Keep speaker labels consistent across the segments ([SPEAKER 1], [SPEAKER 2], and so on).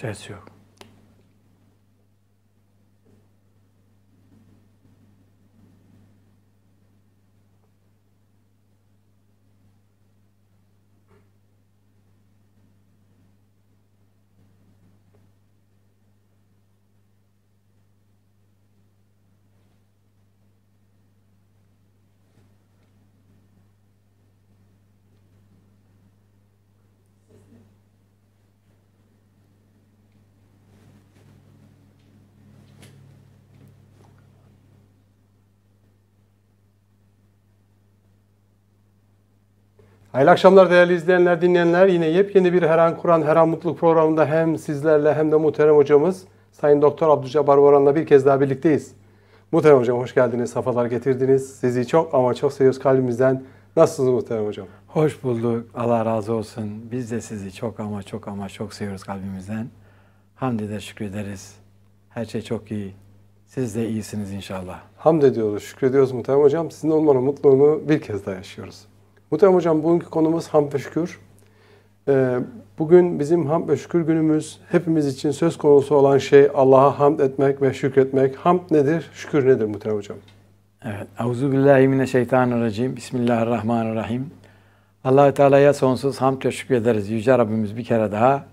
[SPEAKER 1] Ses yok. Hayırlı akşamlar değerli izleyenler, dinleyenler. Yine yepyeni bir Her An Kur'an, Her An Mutluluk programında hem sizlerle hem de muhterem hocamız Sayın Doktor Abdülcabbar Varan'la bir kez daha birlikteyiz. Muhterem hocam hoş geldiniz, safalar getirdiniz. Sizi çok ama çok seviyoruz kalbimizden. Nasılsınız muhterem hocam?
[SPEAKER 2] Hoş bulduk. Allah razı olsun. Biz de sizi çok ama çok ama çok seviyoruz kalbimizden. Hamd eder şükrederiz. Her şey çok iyi.
[SPEAKER 1] Siz de iyisiniz inşallah. Hamd ediyoruz, şükrediyoruz muhterem hocam. Sizin olmanın mutluluğunu bir kez daha yaşıyoruz. Muhterem Hocam bugünkü konumuz hamd ve şükür. Ee, bugün bizim hamd ve şükür günümüz. Hepimiz için söz konusu olan şey Allah'a hamd etmek ve şükretmek. Hamd nedir, şükür nedir Muhterem Hocam?
[SPEAKER 2] Evet. Euzubillahimineşşeytanirracim. Bismillahirrahmanirrahim. allah Teala'ya sonsuz hamd ve şükür ederiz. Yüce Rabbimiz bir kere daha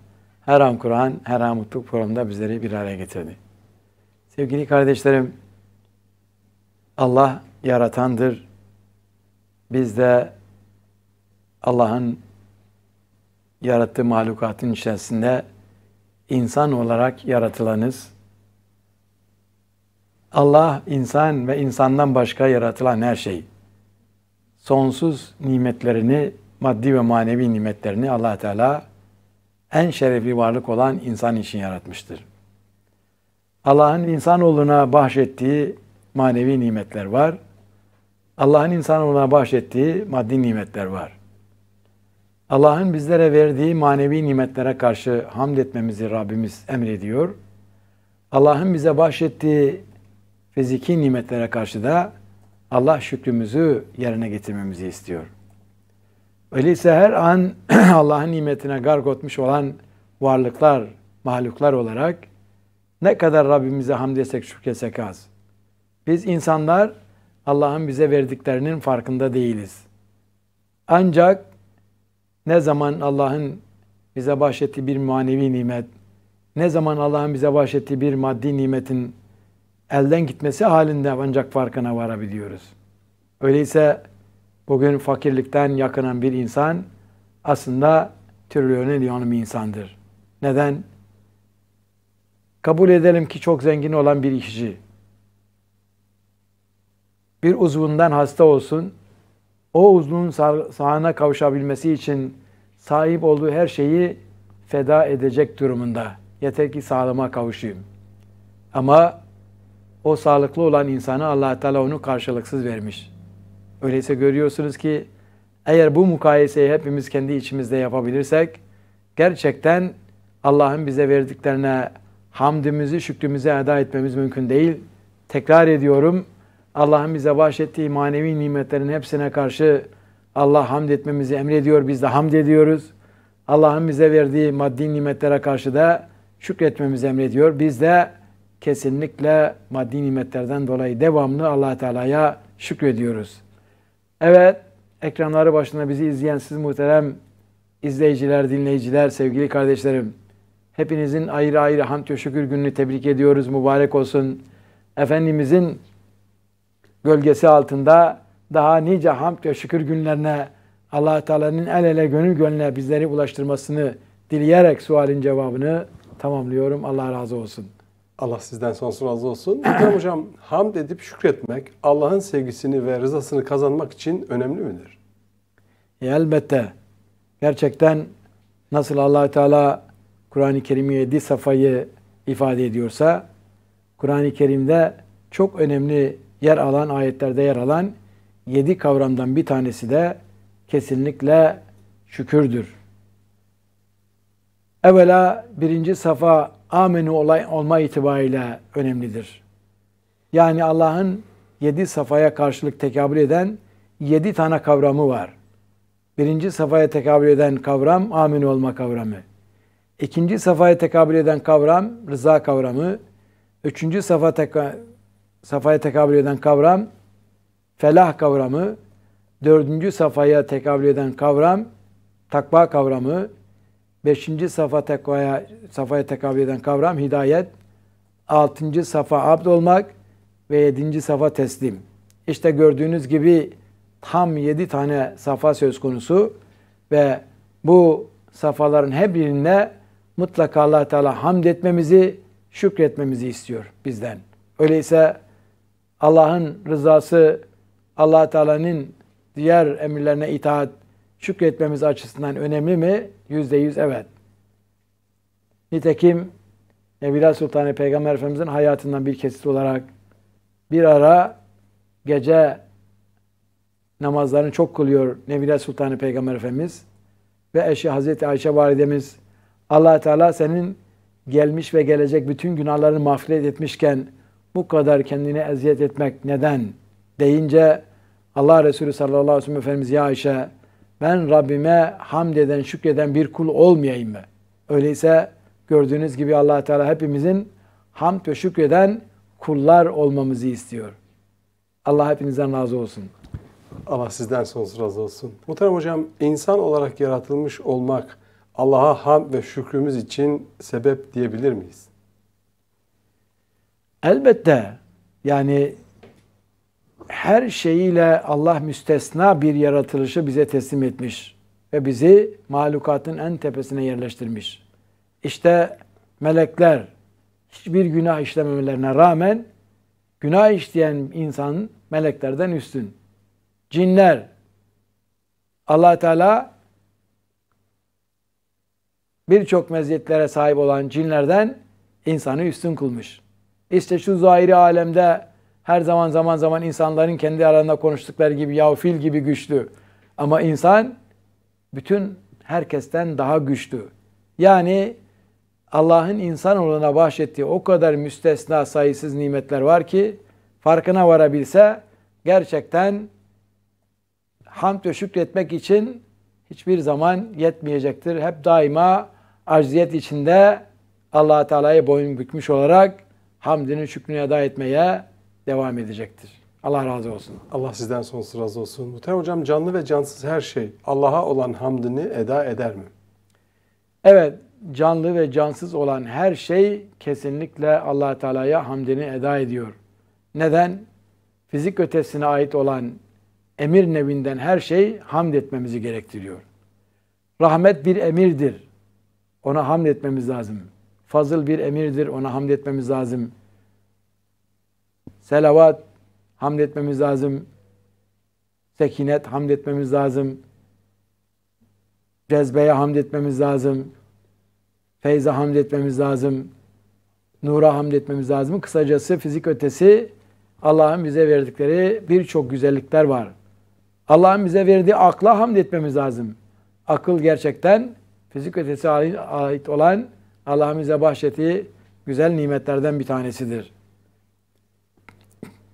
[SPEAKER 2] her an Kur'an, her an mutluluk programında bizleri bir araya getirdi. Sevgili kardeşlerim, Allah yaratandır. Biz de Allah'ın yarattığı mahlukatın içerisinde insan olarak yaratılanız. Allah insan ve insandan başka yaratılan her şey. Sonsuz nimetlerini, maddi ve manevi nimetlerini Allah Teala en şerefli varlık olan insan için yaratmıştır. Allah'ın insanoğluna bahşettiği manevi nimetler var. Allah'ın insanoğluna bahşettiği maddi nimetler var. Allah'ın bizlere verdiği manevi nimetlere karşı hamd etmemizi Rabbimiz emrediyor. Allah'ın bize bahşettiği fiziki nimetlere karşı da Allah şükrümüzü yerine getirmemizi istiyor. Öyleyse her an Allah'ın nimetine gark otmuş olan varlıklar, mahluklar olarak ne kadar Rabbimize hamd etsek şükretsek az. Biz insanlar Allah'ın bize verdiklerinin farkında değiliz. Ancak ne zaman Allah'ın bize bahşettiği bir manevi nimet, ne zaman Allah'ın bize bahşettiği bir maddi nimetin elden gitmesi halinde ancak farkına varabiliyoruz. Öyleyse bugün fakirlikten yakınan bir insan aslında trilyonelyon bir insandır. Neden? Kabul edelim ki çok zengin olan bir işçi bir uzvundan hasta olsun, o uzun sahana kavuşabilmesi için sahip olduğu her şeyi feda edecek durumunda. Yeter ki sağlama kavuşayım. Ama o sağlıklı olan insana allah Teala onu karşılıksız vermiş. Öyleyse görüyorsunuz ki eğer bu mukayeseyi hepimiz kendi içimizde yapabilirsek gerçekten Allah'ın bize verdiklerine hamdimizi, şükrümüzü eda etmemiz mümkün değil. Tekrar ediyorum Allah'ın bize bahşettiği manevi nimetlerin hepsine karşı Allah hamd etmemizi emrediyor. Biz de hamd ediyoruz. Allah'ın bize verdiği maddi nimetlere karşı da şükretmemizi emrediyor. Biz de kesinlikle maddi nimetlerden dolayı devamlı allah Teala'ya şükrediyoruz. Evet, ekranları başında bizi izleyen siz muhterem izleyiciler, dinleyiciler, sevgili kardeşlerim. Hepinizin ayrı ayrı hamd ve şükür gününü tebrik ediyoruz. Mübarek olsun. Efendimizin gölgesi altında daha nice hamd ve şükür günlerine allah Teala'nın el ele gönül gönlüne bizleri ulaştırmasını dileyerek sualin
[SPEAKER 1] cevabını tamamlıyorum. Allah razı olsun. Allah sizden sonsuz razı olsun. Hocam hocam hamd edip şükretmek Allah'ın sevgisini ve rızasını kazanmak için önemli midir?
[SPEAKER 2] E, elbette. Gerçekten nasıl allah Teala Kur'an-ı Kerim'i 7 safayı ifade ediyorsa Kur'an-ı Kerim'de çok önemli yer alan, ayetlerde yer alan yedi kavramdan bir tanesi de kesinlikle şükürdür. Evvela birinci safa amenu olay, olma itibariyle önemlidir. Yani Allah'ın yedi safaya karşılık tekabül eden yedi tane kavramı var. Birinci safaya tekabül eden kavram amin olma kavramı. İkinci safaya tekabül eden kavram rıza kavramı. Üçüncü safa teka Safaya tekabül eden kavram felah kavramı, dördüncü safaya tekabül eden kavram takva kavramı, beşinci safa tekvaya, safaya tekabül eden kavram hidayet, altıncı safa abd olmak ve yedinci safa teslim. İşte gördüğünüz gibi tam yedi tane safa söz konusu ve bu safaların her birinde mutlaka allah Teala hamd etmemizi, şükretmemizi istiyor bizden. Öyleyse Allah'ın rızası, allah Teala'nın diğer emirlerine itaat, şükretmemiz açısından önemli mi? Yüzde yüz evet. Nitekim Nebilah Sultanı Peygamber Efendimiz'in hayatından bir kesit olarak bir ara gece namazlarını çok kılıyor Nebilah Sultanı Peygamber Efendimiz ve eşi Hazreti Ayşe Validemiz allah Teala senin gelmiş ve gelecek bütün günahlarını mağfiret etmişken bu kadar kendini eziyet etmek neden deyince Allah Resulü sallallahu aleyhi ve sellem Efendimiz ya Ayşe ben Rabbime hamd eden şükreden bir kul olmayayım mı? Öyleyse gördüğünüz gibi allah Teala hepimizin hamd ve şükreden kullar
[SPEAKER 1] olmamızı istiyor. Allah hepinizden razı olsun. Allah sizden sonsuz razı olsun. Muhterem Hocam, insan olarak yaratılmış olmak Allah'a ham ve şükrümüz için sebep diyebilir miyiz? Elbette
[SPEAKER 2] yani her şeyiyle Allah müstesna bir yaratılışı bize teslim etmiş ve bizi mahlukatın en tepesine yerleştirmiş. İşte melekler hiçbir günah işlememelerine rağmen günah işleyen insan meleklerden üstün. Cinler Allah Teala birçok meziyetlere sahip olan cinlerden insanı üstün kılmış. İşte şu zahiri alemde her zaman zaman zaman insanların kendi aralarında konuştukları gibi yahu fil gibi güçlü. Ama insan bütün herkesten daha güçlü. Yani Allah'ın insan olana bahşettiği o kadar müstesna sayısız nimetler var ki farkına varabilse gerçekten hamd ve şükretmek için hiçbir zaman yetmeyecektir. Hep daima acziyet içinde Allah Teala'ya boyun bükmüş olarak hamdini şükrünü eda etmeye
[SPEAKER 1] devam edecektir. Allah razı olsun. Allah sizden sonsuz razı olsun. Muhterem hocam canlı ve cansız her şey Allah'a olan hamdini eda eder mi? Evet,
[SPEAKER 2] canlı ve cansız olan her şey kesinlikle allah Teala'ya hamdini eda ediyor. Neden? Fizik ötesine ait olan emir nevinden her şey hamd etmemizi gerektiriyor. Rahmet bir emirdir. Ona hamd etmemiz lazım. Fazıl bir emirdir. Ona hamd etmemiz lazım. Selavat hamd etmemiz lazım. Sekinet hamd etmemiz lazım. Cezbeye hamd etmemiz lazım. Feyze hamd etmemiz lazım. Nura hamd etmemiz lazım. Kısacası fizik ötesi Allah'ın bize verdikleri birçok güzellikler var. Allah'ın bize verdiği akla hamd etmemiz lazım. Akıl gerçekten fizik ötesi ait olan Allah'ın bize bahşettiği güzel nimetlerden bir tanesidir.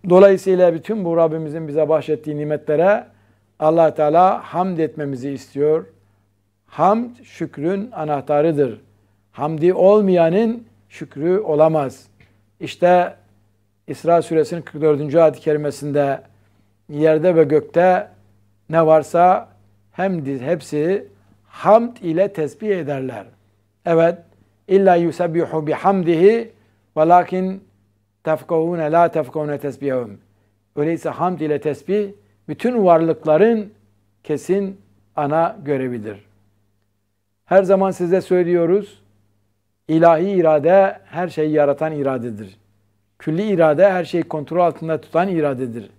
[SPEAKER 2] Dolayısıyla bütün bu Rabbimizin bize bahşettiği nimetlere allah Teala hamd etmemizi istiyor. Hamd şükrün anahtarıdır. Hamdi olmayanın şükrü olamaz. İşte İsra suresinin 44. ayet-i kerimesinde yerde ve gökte ne varsa hem hepsi hamd ile tesbih ederler. Evet, illa yusabbihu bihamdihi velakin tefkavune la tefkavune tesbihahum. Öyleyse hamd ile tesbih bütün varlıkların kesin ana görevidir. Her zaman size söylüyoruz. ilahi irade her şeyi yaratan iradedir. Külli irade her şeyi kontrol altında tutan iradedir.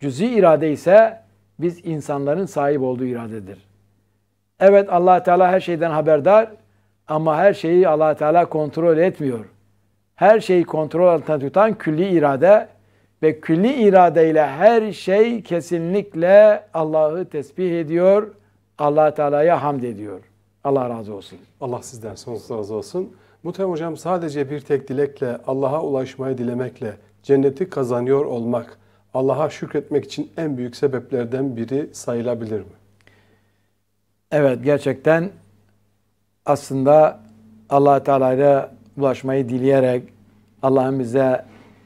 [SPEAKER 2] Cüzi irade ise biz insanların sahip olduğu iradedir. Evet allah Teala her şeyden haberdar ama her şeyi allah Teala kontrol etmiyor her şeyi kontrol altında tutan külli irade ve külli iradeyle her şey kesinlikle Allah'ı tesbih
[SPEAKER 1] ediyor, allah Teala'ya hamd ediyor. Allah razı olsun. Allah sizden sonsuz razı olsun. Muhterem Hocam sadece bir tek dilekle, Allah'a ulaşmayı dilemekle cenneti kazanıyor olmak, Allah'a şükretmek için en büyük sebeplerden biri sayılabilir mi? Evet gerçekten aslında
[SPEAKER 2] allah Teala'ya ulaşmayı dileyerek Allah'ın bize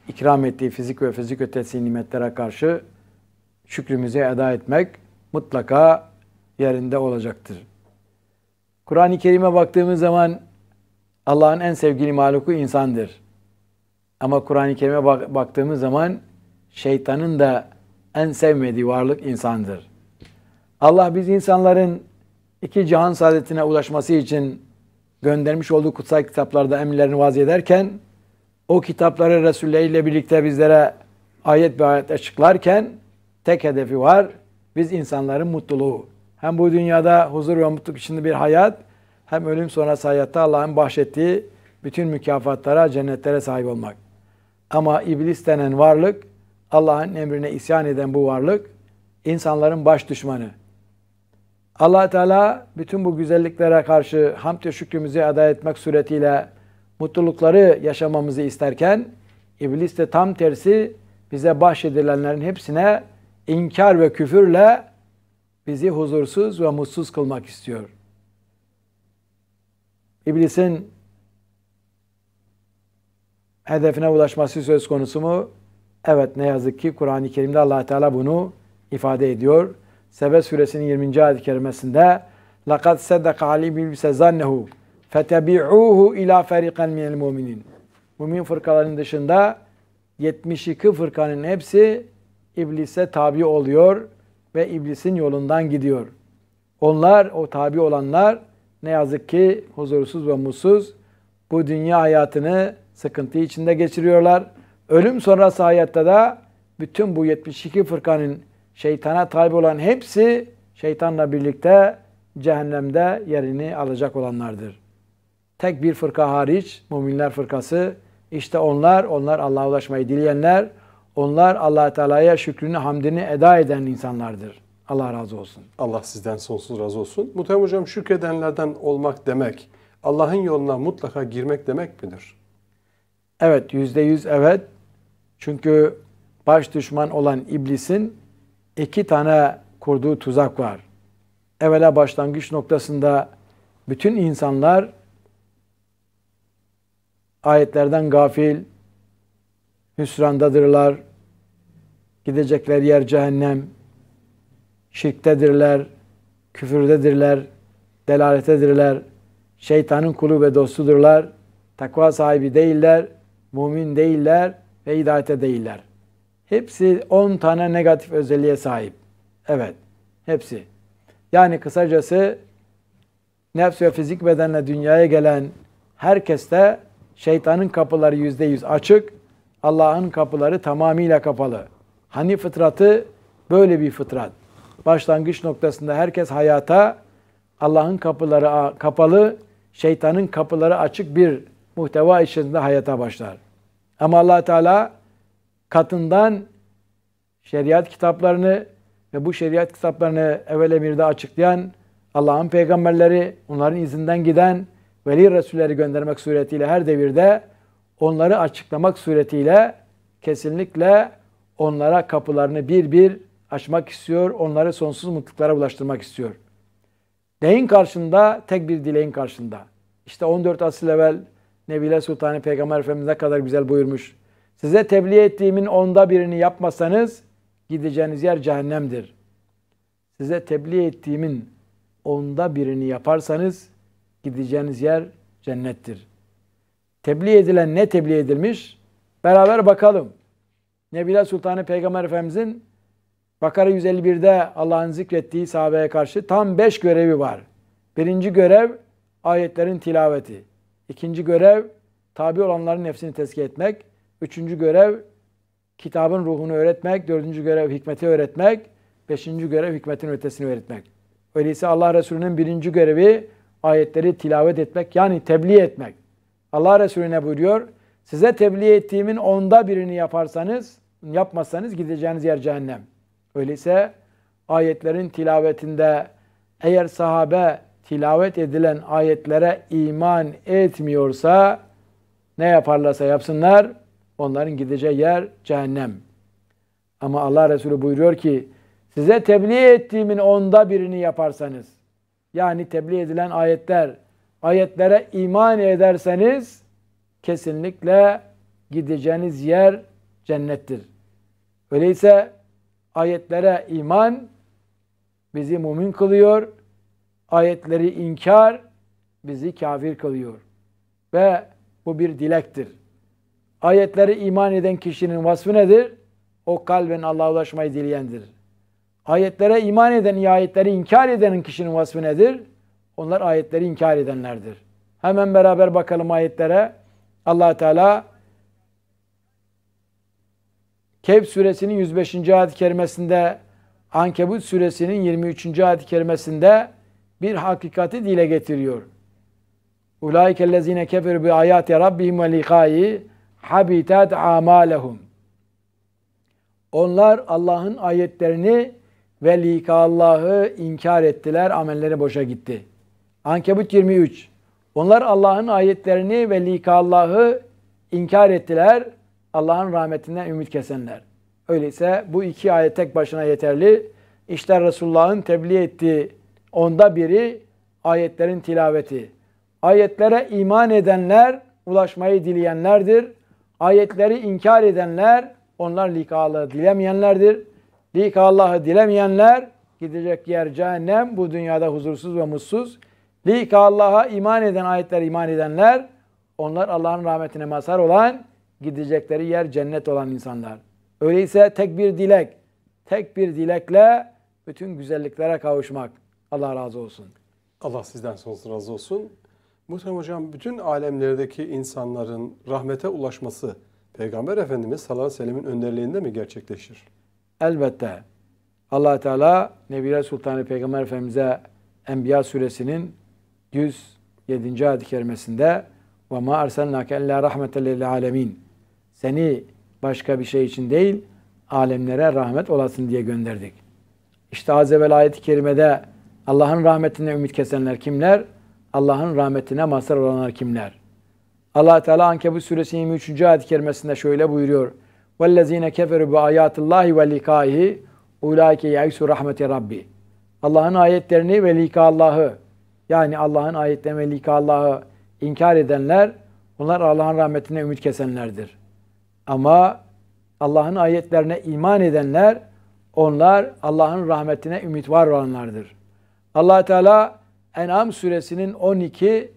[SPEAKER 2] ikram ettiği fizik ve fizik ötesi nimetlere karşı şükrümüzü eda etmek mutlaka yerinde olacaktır. Kur'an-ı Kerim'e baktığımız zaman Allah'ın en sevgili mahluku insandır. Ama Kur'an-ı Kerim'e bak- baktığımız zaman şeytanın da en sevmediği varlık insandır. Allah biz insanların iki cihan saadetine ulaşması için göndermiş olduğu kutsal kitaplarda emirlerini vaziy ederken o kitapları Resulullah ile birlikte bizlere ayet bir ayet açıklarken tek hedefi var. Biz insanların mutluluğu. Hem bu dünyada huzur ve mutluluk içinde bir hayat hem ölüm sonrası hayatta Allah'ın bahşettiği bütün mükafatlara, cennetlere sahip olmak. Ama iblis denen varlık Allah'ın emrine isyan eden bu varlık insanların baş düşmanı allah Teala bütün bu güzelliklere karşı hamd ve şükrümüzü ada etmek suretiyle mutlulukları yaşamamızı isterken iblis de tam tersi bize bahşedilenlerin hepsine inkar ve küfürle bizi huzursuz ve mutsuz kılmak istiyor. İblisin hedefine ulaşması söz konusu mu? Evet ne yazık ki Kur'an-ı Kerim'de allah Teala bunu ifade ediyor. Sebe suresinin 20. ayet-i kerimesinde لَقَدْ سَدَّقَ عَلِي بِلْبِسَ زَنَّهُ فَتَبِعُوهُ ila فَرِقًا مِنَ الْمُؤْمِنِينَ Mümin fırkaların dışında 72 fırkanın hepsi iblise tabi oluyor ve iblisin yolundan gidiyor. Onlar, o tabi olanlar ne yazık ki huzursuz ve mutsuz bu dünya hayatını sıkıntı içinde geçiriyorlar. Ölüm sonrası hayatta da bütün bu 72 fırkanın şeytana tabi olan hepsi şeytanla birlikte cehennemde yerini alacak olanlardır. Tek bir fırka hariç, müminler fırkası, işte onlar, onlar Allah'a ulaşmayı dileyenler, onlar allah Teala'ya şükrünü, hamdini eda eden insanlardır. Allah razı olsun.
[SPEAKER 1] Allah sizden sonsuz razı olsun. Muhtemelen Hocam şükredenlerden olmak demek, Allah'ın yoluna mutlaka girmek demek midir? Evet, yüzde yüz evet. Çünkü
[SPEAKER 2] baş düşman olan iblisin iki tane kurduğu tuzak var. Evvela başlangıç noktasında bütün insanlar ayetlerden gafil, hüsrandadırlar, gidecekler yer cehennem, şirktedirler, küfürdedirler, delaletedirler, şeytanın kulu ve dostudurlar, takva sahibi değiller, mümin değiller ve hidayete değiller. Hepsi 10 tane negatif özelliğe sahip. Evet, hepsi. Yani kısacası nefs ve fizik bedenle dünyaya gelen herkeste şeytanın kapıları yüzde yüz açık, Allah'ın kapıları tamamıyla kapalı. Hani fıtratı böyle bir fıtrat. Başlangıç noktasında herkes hayata Allah'ın kapıları kapalı, şeytanın kapıları açık bir muhteva içerisinde hayata başlar. Ama allah Teala katından şeriat kitaplarını ve bu şeriat kitaplarını evvel emirde açıklayan Allah'ın peygamberleri, onların izinden giden veli resulleri göndermek suretiyle her devirde onları açıklamak suretiyle kesinlikle onlara kapılarını bir bir açmak istiyor, onları sonsuz mutluluklara ulaştırmak istiyor. Neyin karşında? Tek bir dileğin karşında. İşte 14 asıl evvel Nebile Sultanı Peygamber Efendimiz ne kadar güzel buyurmuş. Size tebliğ ettiğimin onda birini yapmasanız gideceğiniz yer cehennemdir. Size tebliğ ettiğimin onda birini yaparsanız gideceğiniz yer cennettir. Tebliğ edilen ne tebliğ edilmiş? Beraber bakalım. Nebile Sultanı Peygamber Efendimizin Bakara 151'de Allah'ın zikrettiği sahabeye karşı tam beş görevi var. Birinci görev ayetlerin tilaveti. İkinci görev tabi olanların nefsini tezkiye etmek. Üçüncü görev kitabın ruhunu öğretmek. Dördüncü görev hikmeti öğretmek. Beşinci görev hikmetin ötesini öğretmek. Öyleyse Allah Resulü'nün birinci görevi ayetleri tilavet etmek yani tebliğ etmek. Allah Resulü ne buyuruyor size tebliğ ettiğimin onda birini yaparsanız yapmazsanız gideceğiniz yer cehennem. Öyleyse ayetlerin tilavetinde eğer sahabe tilavet edilen ayetlere iman etmiyorsa ne yaparlarsa yapsınlar Onların gideceği yer cehennem. Ama Allah Resulü buyuruyor ki size tebliğ ettiğimin onda birini yaparsanız yani tebliğ edilen ayetler ayetlere iman ederseniz kesinlikle gideceğiniz yer cennettir. Öyleyse ayetlere iman bizi mümin kılıyor, ayetleri inkar bizi kafir kılıyor. Ve bu bir dilektir. Ayetleri iman eden kişinin vasfı nedir? O kalben Allah'a ulaşmayı dileyendir. Ayetlere iman eden, ayetleri inkar edenin kişinin vasfı nedir? Onlar ayetleri inkar edenlerdir. Hemen beraber bakalım ayetlere. allah Teala Kehf suresinin 105. ayet-i kerimesinde, Ankebut suresinin 23. ayet-i kerimesinde bir hakikati dile getiriyor. Ulaikellezine keferu bi ayati rabbihim ve liqai habitat amalehum. Onlar Allah'ın ayetlerini ve likallahı inkar ettiler, amelleri boşa gitti. Ankebut 23. Onlar Allah'ın ayetlerini ve likallahı inkar ettiler, Allah'ın rahmetinden ümit kesenler. Öyleyse bu iki ayet tek başına yeterli. İşte Resulullah'ın tebliğ ettiği onda biri ayetlerin tilaveti. Ayetlere iman edenler ulaşmayı dileyenlerdir. Ayetleri inkar edenler onlar likalığı dilemeyenlerdir. Likallahı dilemeyenler gidecek yer cehennem bu dünyada huzursuz ve mutsuz. Likallah'a iman eden ayetler iman edenler onlar Allah'ın rahmetine mazhar olan gidecekleri yer cennet olan insanlar. Öyleyse tek bir dilek, tek bir dilekle bütün güzelliklere kavuşmak.
[SPEAKER 1] Allah razı olsun. Allah sizden sonsuz razı olsun. Muhterem Hocam bütün alemlerdeki insanların rahmete ulaşması Peygamber Efendimiz sallallahu aleyhi ve sellemin önderliğinde mi gerçekleşir? Elbette. allah Teala Nebiler Sultanı Peygamber
[SPEAKER 2] Efendimiz'e Enbiya suresinin 107. ayet-i kerimesinde ve ma arsalnake illa rahmeten alemin. Seni başka bir şey için değil, alemlere rahmet olasın diye gönderdik. İşte az evvel ayet-i kerimede Allah'ın rahmetine ümit kesenler kimler? Allah'ın rahmetine mazhar olanlar kimler? allah Teala Ankebut Suresinin 23. ayet-i kerimesinde şöyle buyuruyor. وَالَّذ۪ينَ كَفَرُوا بِآيَاتِ ve لِقَائِهِ اُولَٰئِكَ يَعِسُ rahmeti Rabbi. Allah'ın ayetlerini ve lika Allah'ı yani Allah'ın ayetlerini ve lika Allah'ı inkar edenler onlar Allah'ın rahmetine ümit kesenlerdir. Ama Allah'ın ayetlerine iman edenler onlar Allah'ın rahmetine ümit var olanlardır. allah Teala En'am suresinin 12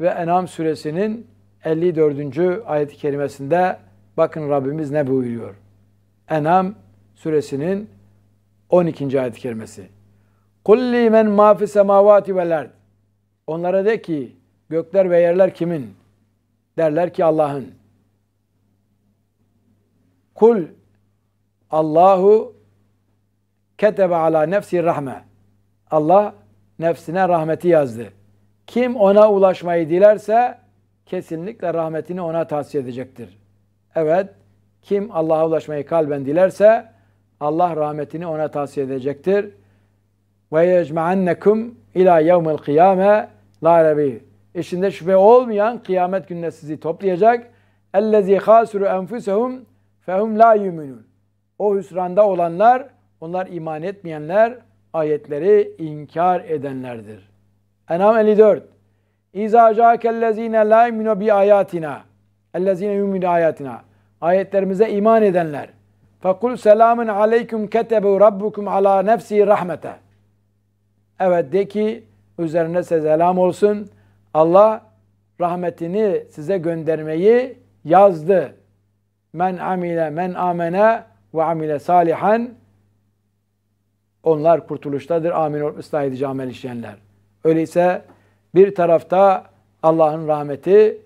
[SPEAKER 2] ve En'am suresinin 54. ayet-i kerimesinde bakın Rabbimiz ne buyuruyor. En'am suresinin 12. ayet-i kerimesi. Kulli men ma fi semavati vel ard. Onlara de ki gökler ve yerler kimin? Derler ki Allah'ın. Kul Allahu ketebe ala nefsi rahme. Allah nefsine rahmeti yazdı. Kim ona ulaşmayı dilerse kesinlikle rahmetini ona tavsiye edecektir. Evet, kim Allah'a ulaşmayı kalben dilerse Allah rahmetini ona tavsiye edecektir. Ve yecmeannekum ila yevmil kıyame la rebi. İşinde şüphe olmayan kıyamet gününe sizi toplayacak. Ellezî hâsürü enfüsehum fehum la yuminun. O hüsranda olanlar, onlar iman etmeyenler, ayetleri inkar edenlerdir. Enam 54. İza ca'akellezine la yu'minu bi ayatina. Ellezine yu'minu ayatina. Ayetlerimize iman edenler. Fakul selamun aleyküm ketebu rabbukum ala nefsi rahmete. Evet de ki üzerine size selam olsun. Allah rahmetini size göndermeyi yazdı. Men amile men amene ve amile salihan onlar kurtuluştadır. Amin. Islah edici amel işleyenler. Öyleyse bir tarafta Allah'ın rahmeti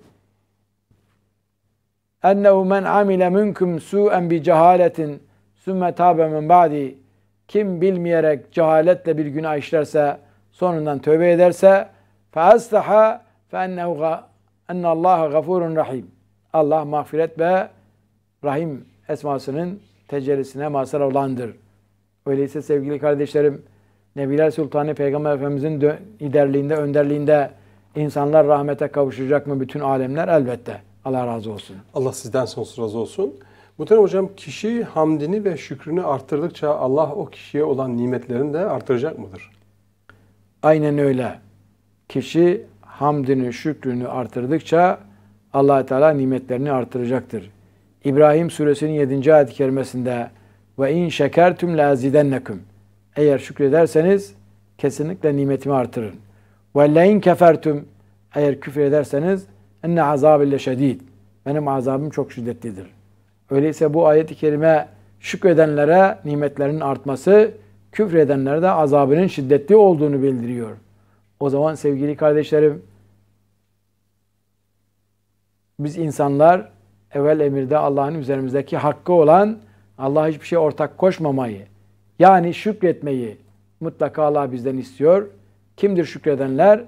[SPEAKER 2] ennehu men amile minkum su'en bi cehaletin sümme tabe min ba'di kim bilmeyerek cehaletle bir günah işlerse sonundan tövbe ederse fe aslaha fe ennehu enne Allah gafurun rahim. Allah mağfiret ve rahim esmasının tecellisine mazhar olandır.'' Öyleyse sevgili kardeşlerim, Nebiler Sultanı Peygamber Efendimizin liderliğinde, önderliğinde insanlar rahmete kavuşacak mı bütün
[SPEAKER 1] alemler? Elbette. Allah razı olsun. Allah sizden sonsuz razı olsun. Muhterem Hocam, kişi hamdini ve şükrünü arttırdıkça Allah o kişiye olan nimetlerini de artıracak mıdır? Aynen öyle. Kişi hamdini, şükrünü artırdıkça
[SPEAKER 2] allah Teala nimetlerini artıracaktır. İbrahim Suresinin 7. ayet-i kerimesinde ve in şekertum lazidennekum. Eğer şükrederseniz kesinlikle nimetimi artırırım. Ve lein kefertum. Eğer küfür ederseniz enne azabille şedid. Benim azabım çok şiddetlidir. Öyleyse bu ayet-i kerime şükredenlere nimetlerin artması, küfredenlere de azabının şiddetli olduğunu bildiriyor. O zaman sevgili kardeşlerim, biz insanlar evvel emirde Allah'ın üzerimizdeki hakkı olan Allah'a hiçbir şey ortak koşmamayı, yani şükretmeyi mutlaka Allah bizden istiyor. Kimdir şükredenler?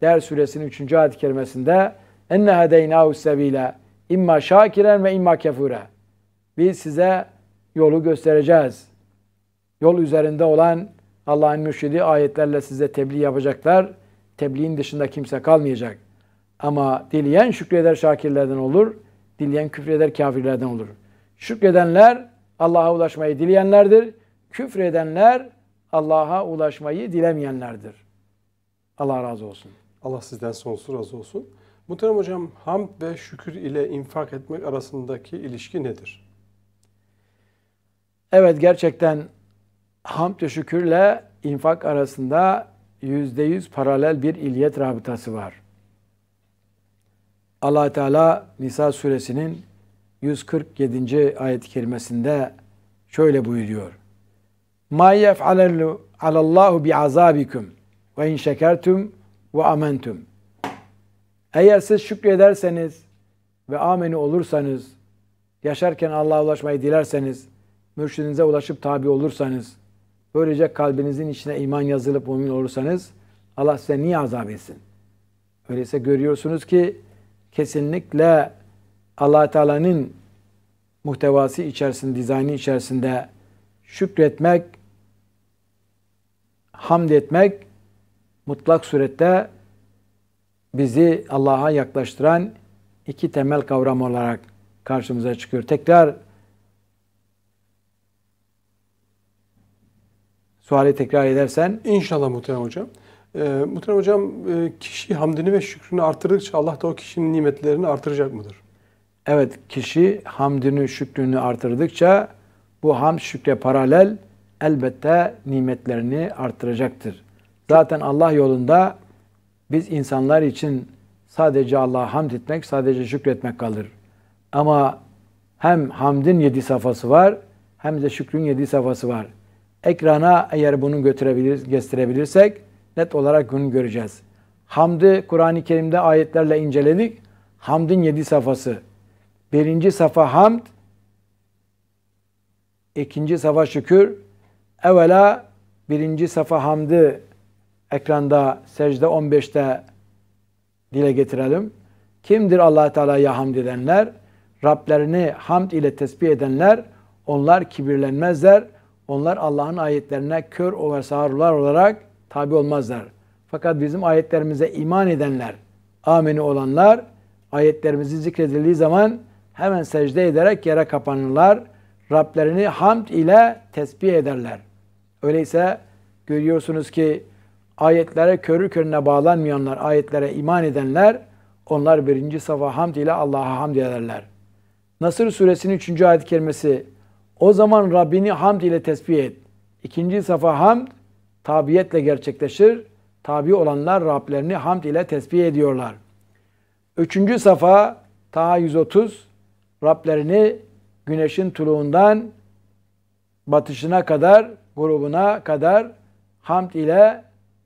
[SPEAKER 2] Der suresinin 3. ayet-i kerimesinde enne hedeynahu sebile imma şakiren ve imma kefure. Biz size yolu göstereceğiz. Yol üzerinde olan Allah'ın mürşidi ayetlerle size tebliğ yapacaklar. Tebliğin dışında kimse kalmayacak. Ama dileyen şükreder şakirlerden olur, dileyen küfreder kafirlerden olur. Şükredenler Allah'a ulaşmayı dileyenlerdir. Küfredenler Allah'a ulaşmayı dilemeyenlerdir.
[SPEAKER 1] Allah razı olsun. Allah sizden sonsuz razı olsun. Muhterem Hocam, hamd ve şükür ile infak etmek arasındaki ilişki nedir?
[SPEAKER 2] Evet, gerçekten hamd ve şükürle infak arasında yüzde yüz paralel bir iliyet rabıtası var. allah Teala Nisa suresinin 147. ayet-i kerimesinde şöyle buyuruyor. Ma yef'alelu alallahu bi azabikum ve in şekertum ve amentum. Eğer siz şükrederseniz ve ameni olursanız, yaşarken Allah'a ulaşmayı dilerseniz, mürşidinize ulaşıp tabi olursanız, böylece kalbinizin içine iman yazılıp mümin olursanız, Allah size niye azap etsin? Öyleyse görüyorsunuz ki kesinlikle allah Teala'nın muhtevası içerisinde, dizaynı içerisinde şükretmek, hamd etmek mutlak surette bizi Allah'a yaklaştıran iki temel kavram olarak karşımıza çıkıyor. Tekrar
[SPEAKER 1] suali tekrar edersen. İnşallah Muhterem Hocam. E, Muhterem Hocam e, kişi hamdini ve şükrünü artırdıkça Allah da o kişinin nimetlerini artıracak mıdır? Evet kişi hamdini, şükrünü artırdıkça
[SPEAKER 2] bu hamd şükre paralel elbette nimetlerini artıracaktır. Zaten Allah yolunda biz insanlar için sadece Allah'a hamd etmek, sadece şükretmek kalır. Ama hem hamdin yedi safhası var, hem de şükrün yedi safhası var. Ekrana eğer bunu götürebilir, gösterebilirsek net olarak bunu göreceğiz. Hamdi Kur'an-ı Kerim'de ayetlerle inceledik. Hamdin yedi safhası. Birinci safa hamd, ikinci safa şükür. Evvela birinci safa hamdı ekranda secde 15'te dile getirelim. Kimdir allah Teala'ya hamd edenler? Rablerini hamd ile tesbih edenler, onlar kibirlenmezler. Onlar Allah'ın ayetlerine kör ve sağırlar olarak tabi olmazlar. Fakat bizim ayetlerimize iman edenler, ameni olanlar, ayetlerimizi zikredildiği zaman hemen secde ederek yere kapanırlar. Rablerini hamd ile tesbih ederler. Öyleyse görüyorsunuz ki ayetlere körü körüne bağlanmayanlar, ayetlere iman edenler onlar birinci safa hamd ile Allah'a hamd ederler. Nasır suresinin üçüncü ayet kelimesi o zaman Rabbini hamd ile tesbih et. İkinci safa hamd tabiyetle gerçekleşir. Tabi olanlar Rablerini hamd ile tesbih ediyorlar. Üçüncü safa ta 130 Rablerini güneşin tuluğundan batışına kadar, grubuna kadar hamd ile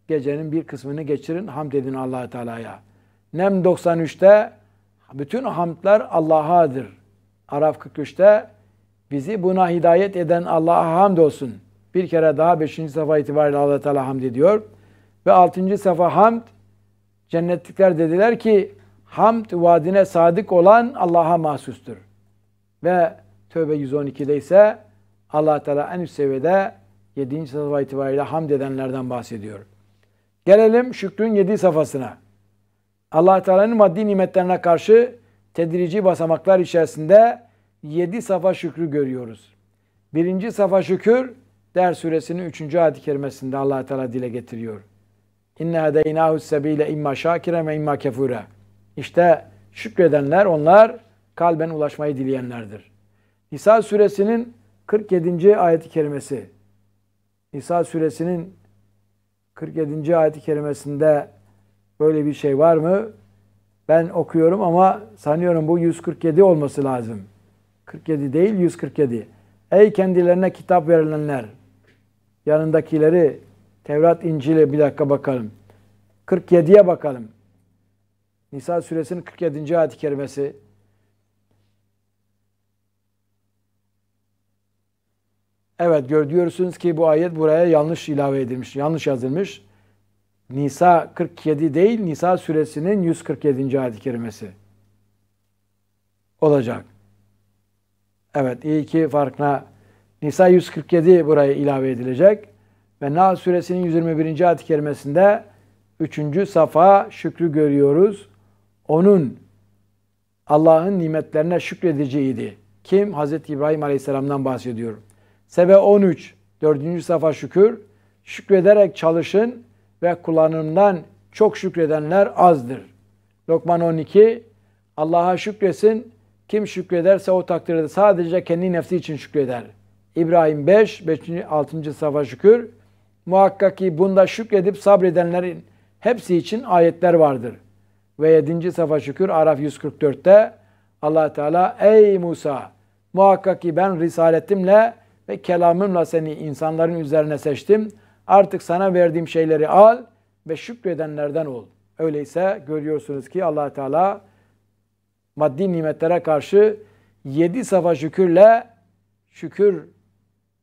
[SPEAKER 2] gecenin bir kısmını geçirin. Hamd edin allah Teala'ya. Nem 93'te bütün hamdlar Allah'adır. Araf 43'te bizi buna hidayet eden Allah'a hamd olsun. Bir kere daha 5. sefa itibariyle allah Teala hamd ediyor. Ve 6. sefa hamd cennetlikler dediler ki hamd vaadine sadık olan Allah'a mahsustur. Ve Tövbe 112'de ise allah Teala en üst seviyede 7. sayfa itibariyle hamd edenlerden bahsediyor. Gelelim şükrün 7 safhasına. allah Teala'nın maddi nimetlerine karşı tedrici basamaklar içerisinde 7 safa şükrü görüyoruz. Birinci safa şükür Der suresinin 3. ayet-i kerimesinde allah Teala dile getiriyor. İnne hedeynahu sebile imma şakire ve imma kefure. İşte şükredenler onlar kalben ulaşmayı dileyenlerdir. Nisa suresinin 47. ayeti kerimesi. Nisa suresinin 47. ayeti kerimesinde böyle bir şey var mı? Ben okuyorum ama sanıyorum bu 147 olması lazım. 47 değil 147. Ey kendilerine kitap verilenler. Yanındakileri Tevrat, İncil'e bir dakika bakalım. 47'ye bakalım. Nisa suresinin 47. ayet-i kerimesi. Evet gör, ki bu ayet buraya yanlış ilave edilmiş, yanlış yazılmış. Nisa 47 değil, Nisa suresinin 147. ayet-i kerimesi olacak. Evet, iyi ki farkına Nisa 147 buraya ilave edilecek. Ve Nahl suresinin 121. ayet-i kerimesinde 3. safa şükrü görüyoruz. Onun Allah'ın nimetlerine şükredeceğiydi. Kim? Hz. İbrahim Aleyhisselam'dan bahsediyorum. Sebe 13, 4. safa şükür. Şükrederek çalışın ve kullanımdan çok şükredenler azdır. Lokman 12, Allah'a şükresin. Kim şükrederse o takdirde sadece kendi nefsi için şükreder. İbrahim 5, 5. 6. safa şükür. Muhakkak ki bunda şükredip sabredenlerin hepsi için ayetler vardır. Ve 7. safa şükür Araf 144'te allah Teala ey Musa muhakkak ki ben risaletimle ve kelamımla seni insanların üzerine seçtim. Artık sana verdiğim şeyleri al ve şükredenlerden ol. Öyleyse görüyorsunuz ki allah Teala maddi nimetlere karşı yedi safa şükürle şükür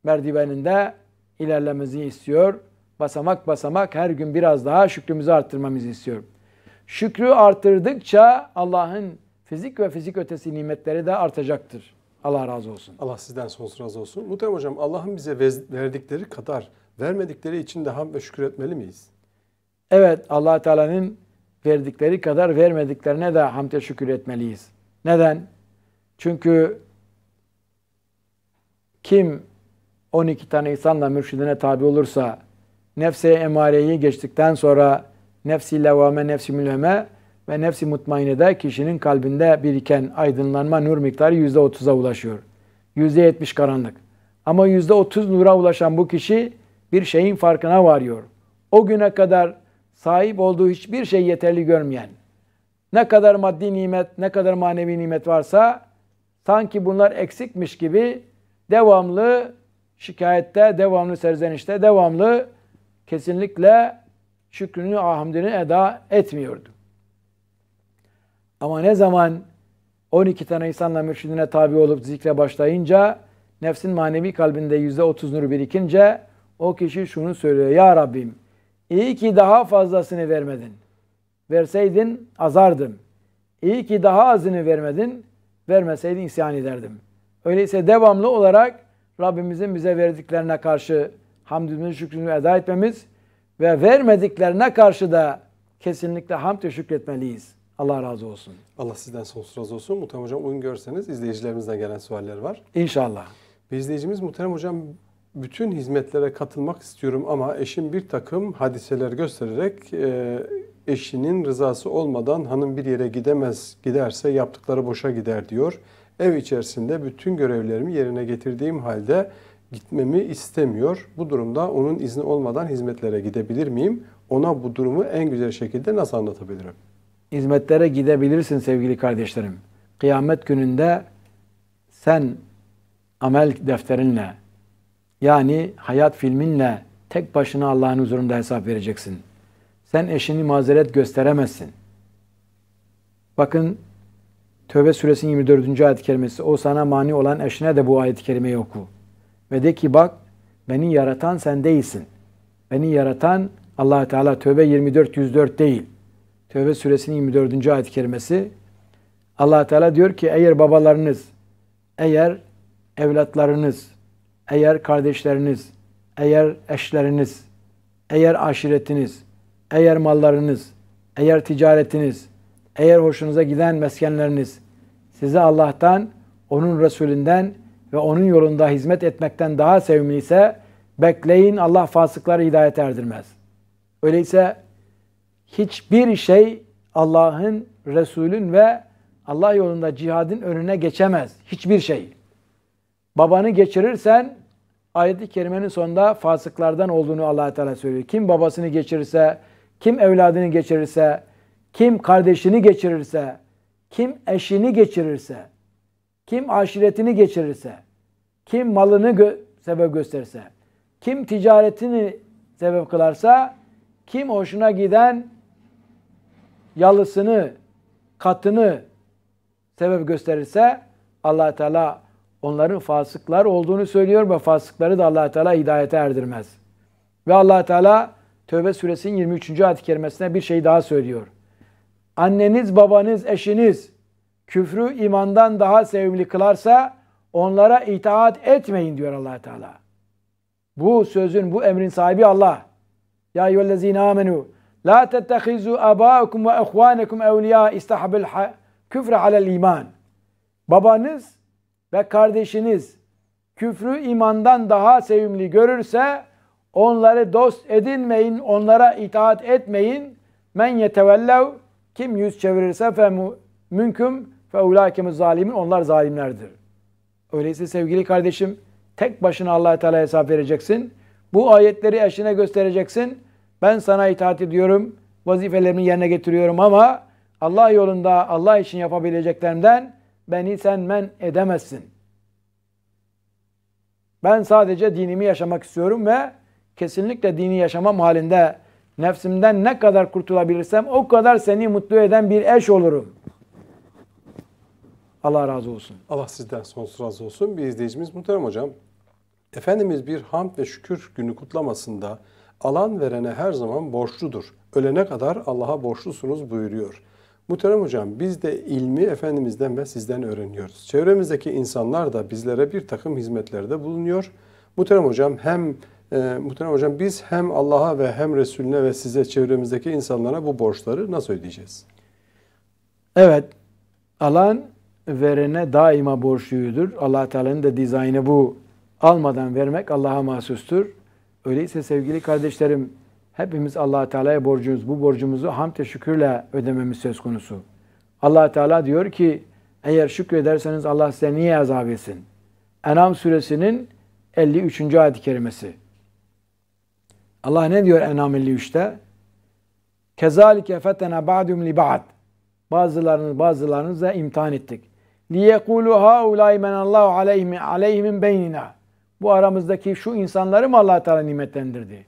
[SPEAKER 2] merdiveninde ilerlememizi istiyor. Basamak basamak her gün biraz daha şükrümüzü arttırmamızı istiyor. Şükrü artırdıkça Allah'ın
[SPEAKER 1] fizik ve fizik ötesi nimetleri de artacaktır. Allah razı olsun. Allah sizden sonsuz razı olsun. Muhterem Hocam Allah'ın bize verdikleri kadar vermedikleri için de ham ve şükür etmeli miyiz?
[SPEAKER 2] Evet allah Teala'nın verdikleri kadar vermediklerine de hamde şükür etmeliyiz. Neden? Çünkü kim 12 tane insanla mürşidine tabi olursa nefse emareyi geçtikten sonra nefsi levame, nefsi mülheme ve nefsi mutmainede kişinin kalbinde biriken aydınlanma nur miktarı %30'a ulaşıyor. %70 karanlık. Ama %30 nura ulaşan bu kişi bir şeyin farkına varıyor. O güne kadar sahip olduğu hiçbir şey yeterli görmeyen, ne kadar maddi nimet, ne kadar manevi nimet varsa sanki bunlar eksikmiş gibi devamlı şikayette, devamlı serzenişte, devamlı kesinlikle şükrünü, ahamdini eda etmiyordu. Ama ne zaman 12 tane insanla mürşidine tabi olup zikre başlayınca nefsin manevi kalbinde yüzde %30 nur birikince o kişi şunu söylüyor. Ya Rabbim iyi ki daha fazlasını vermedin. Verseydin azardım. İyi ki daha azını vermedin. Vermeseydin isyan ederdim. Öyleyse devamlı olarak Rabbimizin bize verdiklerine karşı hamdümüzü şükrünü eda etmemiz ve vermediklerine karşı da kesinlikle hamd ve şükretmeliyiz. Allah razı olsun.
[SPEAKER 1] Allah sizden sonsuz razı olsun. Muhterem Hocam uygun görseniz izleyicilerimizden gelen sualler var. İnşallah. Bir izleyicimiz Muhterem Hocam bütün hizmetlere katılmak istiyorum ama eşim bir takım hadiseler göstererek e, eşinin rızası olmadan hanım bir yere gidemez giderse yaptıkları boşa gider diyor. Ev içerisinde bütün görevlerimi yerine getirdiğim halde gitmemi istemiyor. Bu durumda onun izni olmadan hizmetlere gidebilir miyim? Ona bu durumu en güzel şekilde nasıl anlatabilirim? hizmetlere gidebilirsin sevgili
[SPEAKER 2] kardeşlerim. Kıyamet gününde sen amel defterinle yani hayat filminle tek başına Allah'ın huzurunda hesap vereceksin. Sen eşini mazeret gösteremezsin. Bakın Tövbe suresinin 24. ayet-i kerimesi o sana mani olan eşine de bu ayet-i kerimeyi oku. Ve de ki bak beni yaratan sen değilsin. Beni yaratan allah Teala Tövbe 24-104 değil. Tevbe suresinin 24. ayet-i kerimesi allah Teala diyor ki eğer babalarınız, eğer evlatlarınız, eğer kardeşleriniz, eğer eşleriniz, eğer aşiretiniz, eğer mallarınız, eğer ticaretiniz, eğer hoşunuza giden meskenleriniz sizi Allah'tan, onun Resulünden ve onun yolunda hizmet etmekten daha sevimliyse bekleyin Allah fasıkları hidayete erdirmez. Öyleyse hiçbir şey Allah'ın, Resul'ün ve Allah yolunda cihadın önüne geçemez. Hiçbir şey. Babanı geçirirsen ayet-i kerimenin sonunda fasıklardan olduğunu allah Teala söylüyor. Kim babasını geçirirse, kim evladını geçirirse, kim kardeşini geçirirse, kim eşini geçirirse, kim aşiretini geçirirse, kim malını gö sebep gösterirse, kim ticaretini sebep kılarsa, kim hoşuna giden yalısını, katını sebep gösterirse allah Teala onların fasıklar olduğunu söylüyor ve fasıkları da allah Teala hidayete erdirmez. Ve allah Teala Tövbe suresinin 23. ayet-i kerimesine bir şey daha söylüyor. Anneniz, babanız, eşiniz küfrü imandan daha sevimli kılarsa onlara itaat etmeyin diyor allah Teala. Bu sözün, bu emrin sahibi Allah. Ya eyyühellezine amenu La tettehizu abâukum ve ehvânekum evliyâ istahabil küfre alel iman. Babanız ve kardeşiniz küfrü imandan daha sevimli görürse onları dost edinmeyin, onlara itaat etmeyin. Men yetevellev kim yüz çevirirse fe münküm fe ulâkemiz zalimin onlar zalimlerdir. Öyleyse sevgili kardeşim tek başına Allah Teala hesap vereceksin. Bu ayetleri eşine göstereceksin. Ben sana itaat ediyorum, vazifelerimi yerine getiriyorum ama Allah yolunda, Allah için yapabileceklerimden beni sen men edemezsin. Ben sadece dinimi yaşamak istiyorum ve kesinlikle dini yaşamam halinde nefsimden ne kadar kurtulabilirsem o kadar seni mutlu eden bir eş olurum.
[SPEAKER 1] Allah razı olsun. Allah sizden sonsuz razı olsun. Bir izleyicimiz Muhterem Hocam. Efendimiz bir hamd ve şükür günü kutlamasında alan verene her zaman borçludur. Ölene kadar Allah'a borçlusunuz buyuruyor. Muhterem hocam biz de ilmi Efendimiz'den ve sizden öğreniyoruz. Çevremizdeki insanlar da bizlere bir takım hizmetlerde bulunuyor. Muhterem hocam hem e, muhterem hocam biz hem Allah'a ve hem Resulüne ve size çevremizdeki insanlara bu borçları nasıl ödeyeceğiz? Evet.
[SPEAKER 2] Alan verene daima borçluydur. Allah Teala'nın da dizaynı bu. Almadan vermek Allah'a mahsustur. Öyleyse sevgili kardeşlerim hepimiz allah Teala'ya borcumuz. Bu borcumuzu hamd ve şükürle ödememiz söz konusu. allah Teala diyor ki eğer şükrederseniz Allah size niye azap etsin? Enam suresinin 53. ayet-i kerimesi. Allah ne diyor Enam 53'te? Kezalike fetena ba'dum li ba'd. Bazılarını bazılarınıza imtihan ettik. Liyekulu haulay men Allahu aleyhim aleyhim beynina. Bu aramızdaki şu insanları mı allah Teala nimetlendirdi?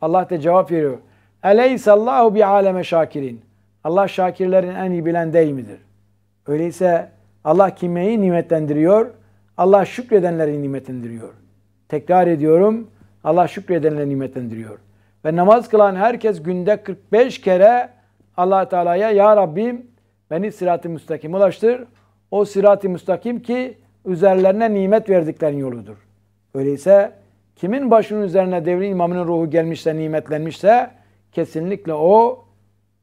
[SPEAKER 2] Allah da cevap veriyor. Eleysallahu bi aleme şakirin. Allah şakirlerin en iyi bilen değil midir? Öyleyse Allah kimeyi nimetlendiriyor? Allah şükredenleri nimetlendiriyor. Tekrar ediyorum. Allah şükredenleri nimetlendiriyor. Ve namaz kılan herkes günde 45 kere allah Teala'ya Ya Rabbim beni sirat-ı müstakim ulaştır. O sirat-ı müstakim ki üzerlerine nimet verdiklerin yoludur. Öyleyse kimin başının üzerine devrin imamının ruhu gelmişse, nimetlenmişse kesinlikle o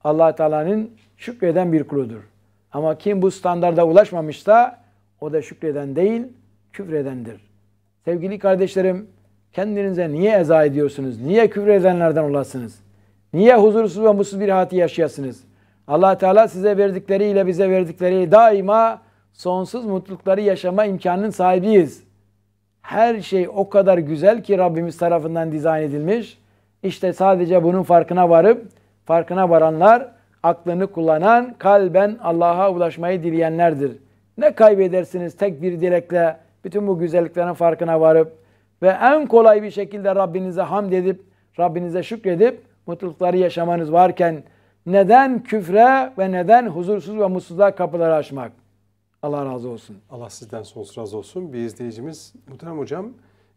[SPEAKER 2] allah Teala'nın şükreden bir kuludur. Ama kim bu standarda ulaşmamışsa o da şükreden değil, küfredendir. Sevgili kardeşlerim, kendinize niye eza ediyorsunuz? Niye küfredenlerden olasınız? Niye huzursuz ve mutsuz bir hayatı yaşayasınız? allah Teala size verdikleriyle bize verdikleri daima sonsuz mutlulukları yaşama imkanının sahibiyiz. Her şey o kadar güzel ki Rabbimiz tarafından dizayn edilmiş. İşte sadece bunun farkına varıp farkına varanlar aklını kullanan kalben Allah'a ulaşmayı dileyenlerdir. Ne kaybedersiniz tek bir dilekle bütün bu güzelliklerin farkına varıp ve en kolay bir şekilde Rabbinize hamd edip Rabbinize şükredip mutlulukları yaşamanız varken neden küfre ve neden huzursuz ve mutsuzluğa kapıları açmak?
[SPEAKER 1] Allah razı olsun. Allah sizden sonsuz razı olsun. Bir izleyicimiz, Muhterem Hocam,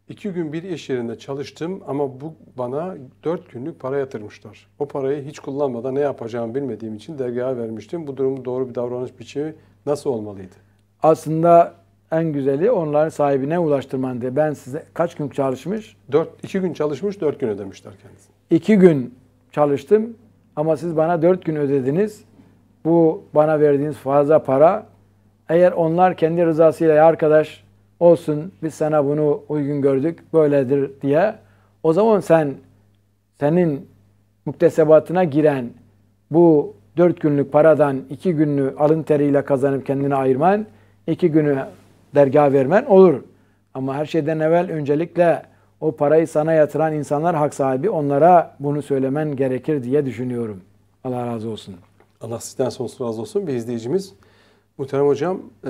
[SPEAKER 1] iki gün bir iş yerinde çalıştım ama bu bana dört günlük para yatırmışlar. O parayı hiç kullanmadan ne yapacağımı bilmediğim için dergaha vermiştim. Bu durumu doğru bir davranış biçimi nasıl olmalıydı?
[SPEAKER 2] Aslında en güzeli onların sahibine ulaştırman diye. Ben size kaç gün çalışmış? Dört, iki gün çalışmış, dört gün ödemişler kendisi. İki gün çalıştım ama siz bana dört gün ödediniz. Bu bana verdiğiniz fazla para eğer onlar kendi rızasıyla ya arkadaş olsun biz sana bunu uygun gördük böyledir diye o zaman sen senin muktesebatına giren bu dört günlük paradan iki günlü alın teriyle kazanıp kendine ayırman, iki günü dergah vermen olur. Ama her şeyden evvel öncelikle o parayı sana yatıran insanlar hak sahibi onlara bunu söylemen gerekir diye
[SPEAKER 1] düşünüyorum. Allah razı olsun. Allah sizden sonsuz razı olsun. Bir izleyicimiz Muhterem Hocam, e,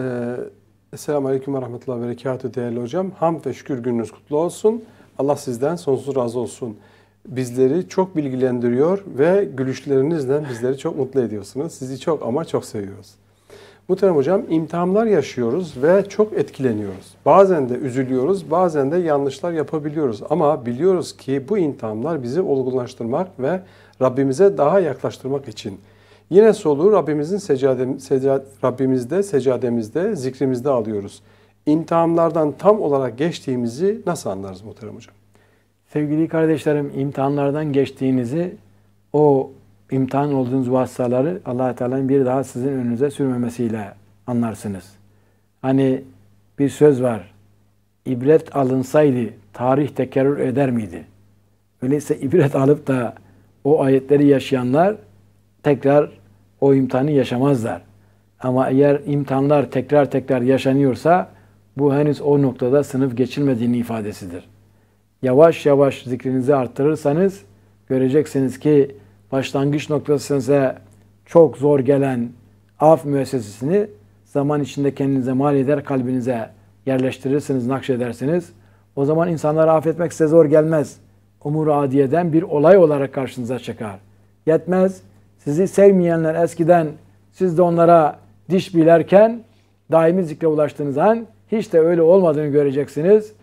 [SPEAKER 1] Esselamu Aleyküm ve Rahmetullahi ve Berekatü değerli hocam. Ham ve şükür gününüz kutlu olsun. Allah sizden sonsuz razı olsun. Bizleri çok bilgilendiriyor ve gülüşlerinizle bizleri çok mutlu ediyorsunuz. Sizi çok ama çok seviyoruz. Muhterem hocam imtihanlar yaşıyoruz ve çok etkileniyoruz. Bazen de üzülüyoruz, bazen de yanlışlar yapabiliyoruz. Ama biliyoruz ki bu imtihanlar bizi olgunlaştırmak ve Rabbimize daha yaklaştırmak için Yine soluğu Rabbimizin secade, secade, Rabbimizde, secademizde, zikrimizde alıyoruz. İmtihanlardan tam olarak geçtiğimizi nasıl anlarız muhterem hocam? Sevgili kardeşlerim imtihanlardan geçtiğinizi o
[SPEAKER 2] imtihan olduğunuz vasıtaları allah Teala'nın bir daha sizin önünüze sürmemesiyle anlarsınız. Hani bir söz var. ibret alınsaydı tarih tekerrür eder miydi? Öyleyse ibret alıp da o ayetleri yaşayanlar tekrar o imtihanı yaşamazlar. Ama eğer imtihanlar tekrar tekrar yaşanıyorsa bu henüz o noktada sınıf geçilmediğini ifadesidir. Yavaş yavaş zikrinizi arttırırsanız göreceksiniz ki başlangıç noktasınıza çok zor gelen af müessesesini zaman içinde kendinize mal eder, kalbinize yerleştirirsiniz, nakşedersiniz. O zaman insanlara affetmek size zor gelmez. Umur adiyeden bir olay olarak karşınıza çıkar. Yetmez, sizi sevmeyenler eskiden siz de onlara diş bilerken daimi zikre ulaştığınız an hiç de öyle olmadığını göreceksiniz.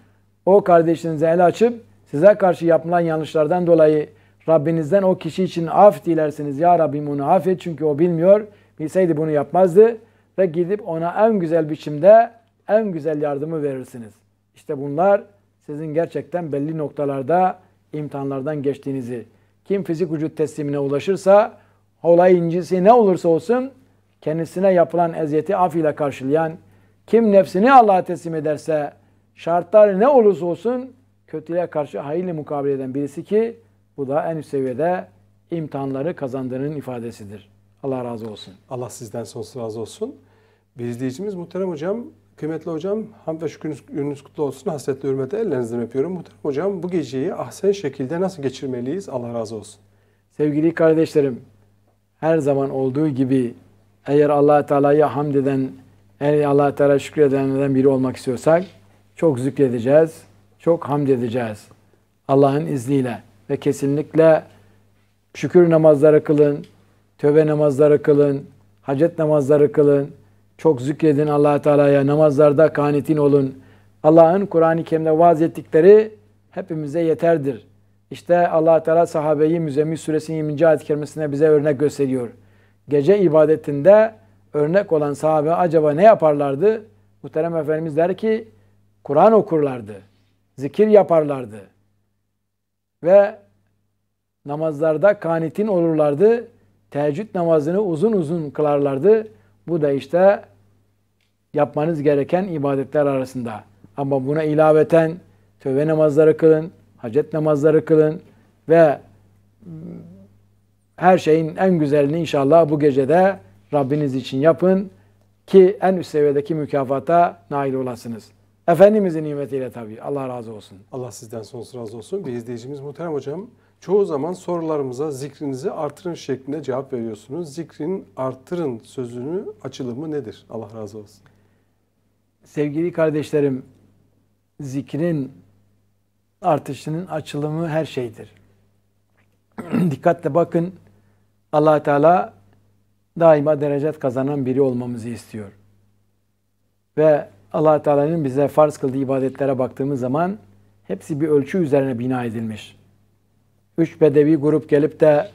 [SPEAKER 2] O kardeşinize el açıp size karşı yapılan yanlışlardan dolayı Rabbinizden o kişi için af dilersiniz. Ya Rabbim onu affet çünkü o bilmiyor. Bilseydi bunu yapmazdı. Ve gidip ona en güzel biçimde en güzel yardımı verirsiniz. İşte bunlar sizin gerçekten belli noktalarda imtihanlardan geçtiğinizi. Kim fizik vücut teslimine ulaşırsa Olay incisi ne olursa olsun kendisine yapılan eziyeti af ile karşılayan, kim nefsini Allah'a teslim ederse şartlar ne olursa olsun kötülüğe karşı hayırlı mukabele eden birisi ki bu da en üst seviyede imtihanları
[SPEAKER 1] kazandığının ifadesidir. Allah razı olsun. Allah sizden sonsuz razı olsun. Bir izleyicimiz muhterem hocam, kıymetli hocam hamd ve şükürünüz gününüz kutlu olsun. Hasretli hürmete ellerinizden öpüyorum. Muhterem hocam bu geceyi ahsen şekilde nasıl geçirmeliyiz? Allah razı olsun. Sevgili
[SPEAKER 2] kardeşlerim, her zaman olduğu gibi eğer allah Teala'ya hamd eden, eğer allah Teala şükredenlerden biri olmak istiyorsak çok zikredeceğiz, çok hamd edeceğiz Allah'ın izniyle. Ve kesinlikle şükür namazları kılın, tövbe namazları kılın, hacet namazları kılın, çok zikredin allah Teala'ya, namazlarda kanitin olun. Allah'ın Kur'an-ı Kerim'de vaaz ettikleri hepimize yeterdir. İşte allah Teala sahabeyi Müzemmil suresinin 20. ayet kerimesine bize örnek gösteriyor. Gece ibadetinde örnek olan sahabe acaba ne yaparlardı? Muhterem Efendimiz der ki Kur'an okurlardı, zikir yaparlardı ve namazlarda kanitin olurlardı. Teheccüd namazını uzun uzun kılarlardı. Bu da işte yapmanız gereken ibadetler arasında. Ama buna ilaveten tövbe namazları kılın, hacet namazları kılın ve her şeyin en güzelini inşallah bu gecede Rabbiniz için yapın ki en
[SPEAKER 1] üst seviyedeki mükafata nail olasınız. Efendimizin nimetiyle tabii. Allah razı olsun. Allah sizden sonsuz razı olsun. Bir izleyicimiz Muhterem Hocam çoğu zaman sorularımıza zikrinizi artırın şeklinde cevap veriyorsunuz. Zikrin artırın sözünü açılımı nedir? Allah razı olsun. Sevgili kardeşlerim, zikrin
[SPEAKER 2] artışının açılımı her şeydir. Dikkatle bakın allah Teala daima derecet kazanan biri olmamızı istiyor. Ve allah Teala'nın bize farz kıldığı ibadetlere baktığımız zaman hepsi bir ölçü üzerine bina edilmiş. Üç bedevi grup gelip de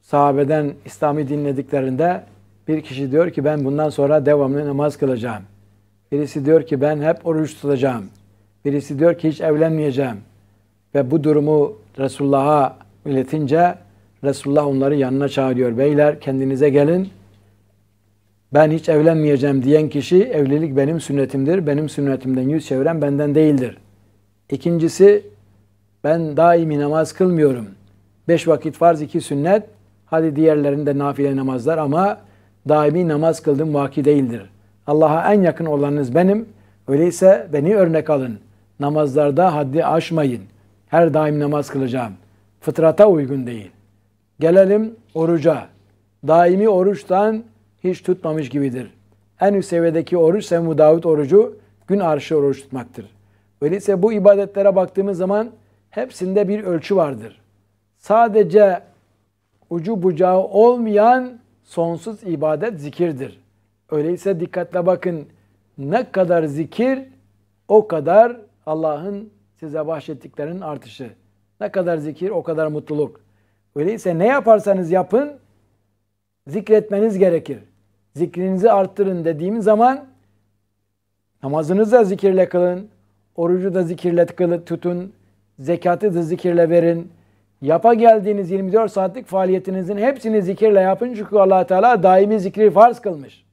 [SPEAKER 2] sahabeden İslam'ı dinlediklerinde bir kişi diyor ki ben bundan sonra devamlı namaz kılacağım. Birisi diyor ki ben hep oruç tutacağım. Birisi diyor ki hiç evlenmeyeceğim. Ve bu durumu Resulullah'a iletince Resulullah onları yanına çağırıyor. Beyler kendinize gelin. Ben hiç evlenmeyeceğim diyen kişi evlilik benim sünnetimdir. Benim sünnetimden yüz çeviren benden değildir. İkincisi ben daimi namaz kılmıyorum. Beş vakit farz iki sünnet. Hadi diğerlerinde nafile namazlar ama daimi namaz kıldığım vaki değildir. Allah'a en yakın olanınız benim. Öyleyse beni örnek alın. Namazlarda haddi aşmayın. Her daim namaz kılacağım. Fıtrata uygun değil. Gelelim oruca. Daimi oruçtan hiç tutmamış gibidir. En üst seviyedeki oruç Sevmu Davud orucu gün arşı oruç tutmaktır. Öyleyse bu ibadetlere baktığımız zaman hepsinde bir ölçü vardır. Sadece ucu bucağı olmayan sonsuz ibadet zikirdir. Öyleyse dikkatle bakın ne kadar zikir o kadar Allah'ın size bahşettiklerinin artışı. Ne kadar zikir o kadar mutluluk. Öyleyse ne yaparsanız yapın zikretmeniz gerekir. Zikrinizi arttırın dediğim zaman namazınızı da zikirle kılın, orucu da zikirle tutun, zekatı da zikirle verin. Yapa geldiğiniz 24 saatlik faaliyetinizin hepsini zikirle yapın çünkü allah Teala daimi zikri farz kılmış.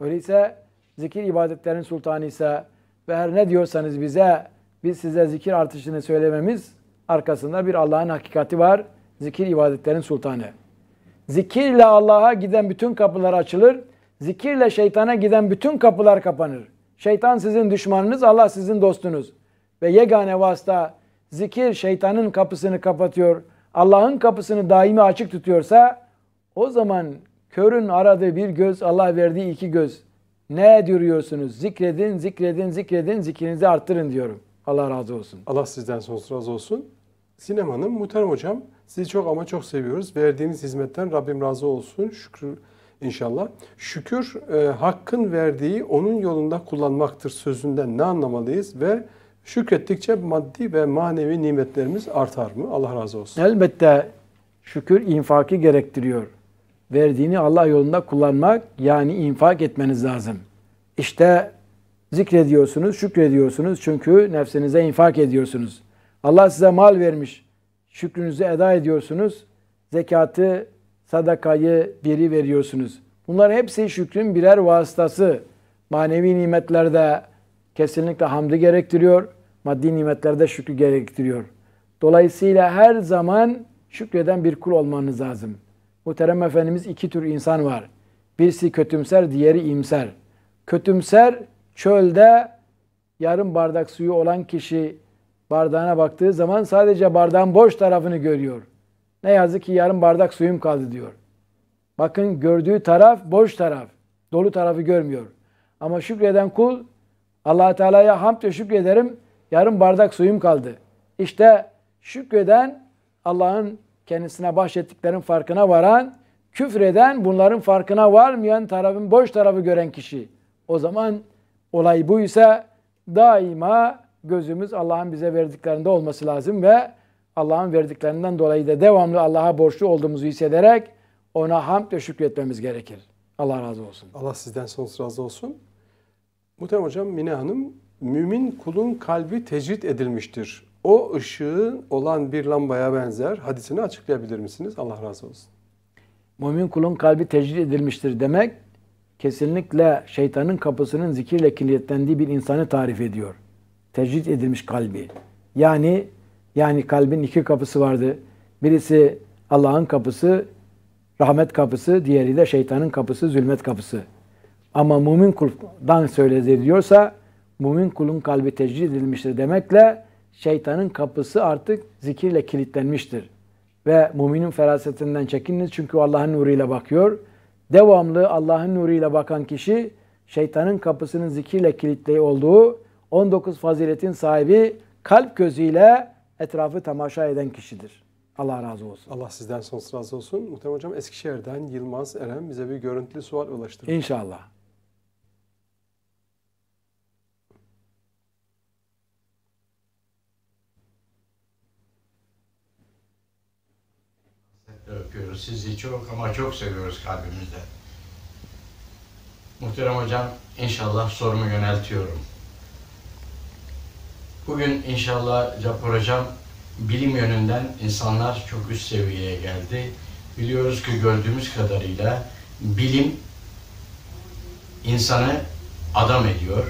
[SPEAKER 2] Öyleyse zikir ibadetlerin sultanı ise ve her ne diyorsanız bize biz size zikir artışını söylememiz arkasında bir Allah'ın hakikati var. Zikir ibadetlerin sultanı. Zikirle Allah'a giden bütün kapılar açılır. Zikirle şeytana giden bütün kapılar kapanır. Şeytan sizin düşmanınız, Allah sizin dostunuz. Ve yegane vasıta zikir şeytanın kapısını kapatıyor, Allah'ın kapısını daimi açık tutuyorsa o zaman körün aradığı bir göz, Allah verdiği iki göz. Ne duruyorsunuz? Zikredin, zikredin, zikredin, zikrinizi
[SPEAKER 1] arttırın diyorum. Allah razı olsun. Allah sizden sonsuz razı olsun. Sinem Hanım, Muhterem Hocam sizi çok ama çok seviyoruz. Verdiğiniz hizmetten Rabbim razı olsun. Şükür inşallah. Şükür e, hakkın verdiği onun yolunda kullanmaktır sözünden ne anlamalıyız ve şükrettikçe maddi ve manevi nimetlerimiz artar mı? Allah razı olsun. Elbette şükür infakı gerektiriyor verdiğini Allah yolunda kullanmak
[SPEAKER 2] yani infak etmeniz lazım. İşte zikrediyorsunuz, şükrediyorsunuz çünkü nefsinize infak ediyorsunuz. Allah size mal vermiş, şükrünüzü eda ediyorsunuz, zekatı, sadakayı biri veriyorsunuz. Bunlar hepsi şükrün birer vasıtası. Manevi nimetlerde kesinlikle hamdi gerektiriyor, maddi nimetlerde şükrü gerektiriyor. Dolayısıyla her zaman şükreden bir kul olmanız lazım.'' Muhterem Efendimiz iki tür insan var. Birisi kötümser, diğeri imser. Kötümser çölde yarım bardak suyu olan kişi bardağına baktığı zaman sadece bardağın boş tarafını görüyor. Ne yazık ki yarım bardak suyum kaldı diyor. Bakın gördüğü taraf boş taraf. Dolu tarafı görmüyor. Ama şükreden kul allah Teala'ya hamd ve şükrederim yarım bardak suyum kaldı. İşte şükreden Allah'ın kendisine bahşettiklerin farkına varan, küfreden bunların farkına varmayan tarafın boş tarafı gören kişi. O zaman olay bu ise daima gözümüz Allah'ın bize verdiklerinde olması lazım ve Allah'ın verdiklerinden dolayı da devamlı Allah'a borçlu olduğumuzu hissederek ona hamd ve şükretmemiz gerekir. Allah
[SPEAKER 1] razı olsun. Allah sizden sonsuz razı olsun. Muhterem Hocam, Mine Hanım, mümin kulun kalbi tecrit edilmiştir o ışığın olan bir lambaya benzer hadisini açıklayabilir misiniz? Allah razı olsun.
[SPEAKER 2] Mümin kulun kalbi tecrid edilmiştir demek kesinlikle şeytanın kapısının zikirle kilitlendiği bir insanı tarif ediyor. Tecrid edilmiş kalbi. Yani yani kalbin iki kapısı vardı. Birisi Allah'ın kapısı, rahmet kapısı, diğeri de şeytanın kapısı, zulmet kapısı. Ama mümin kuldan söylediği diyorsa, mümin kulun kalbi tecrid edilmiştir demekle şeytanın kapısı artık zikirle kilitlenmiştir. Ve müminin ferasetinden çekininiz çünkü Allah'ın nuruyla bakıyor. Devamlı Allah'ın nuruyla bakan kişi şeytanın kapısının zikirle kilitli olduğu 19 faziletin sahibi kalp gözüyle etrafı tamaşa eden kişidir. Allah
[SPEAKER 1] razı olsun. Allah sizden sonsuz razı olsun. Muhtemelen Hocam Eskişehir'den Yılmaz Eren bize bir görüntülü sual ulaştırdı. İnşallah.
[SPEAKER 2] okuyoruz. Sizi çok ama çok seviyoruz kalbimizde. Muhterem Hocam, inşallah sorumu yöneltiyorum. Bugün inşallah Capur Hocam, bilim yönünden insanlar çok üst seviyeye geldi. Biliyoruz ki gördüğümüz kadarıyla bilim insanı adam ediyor.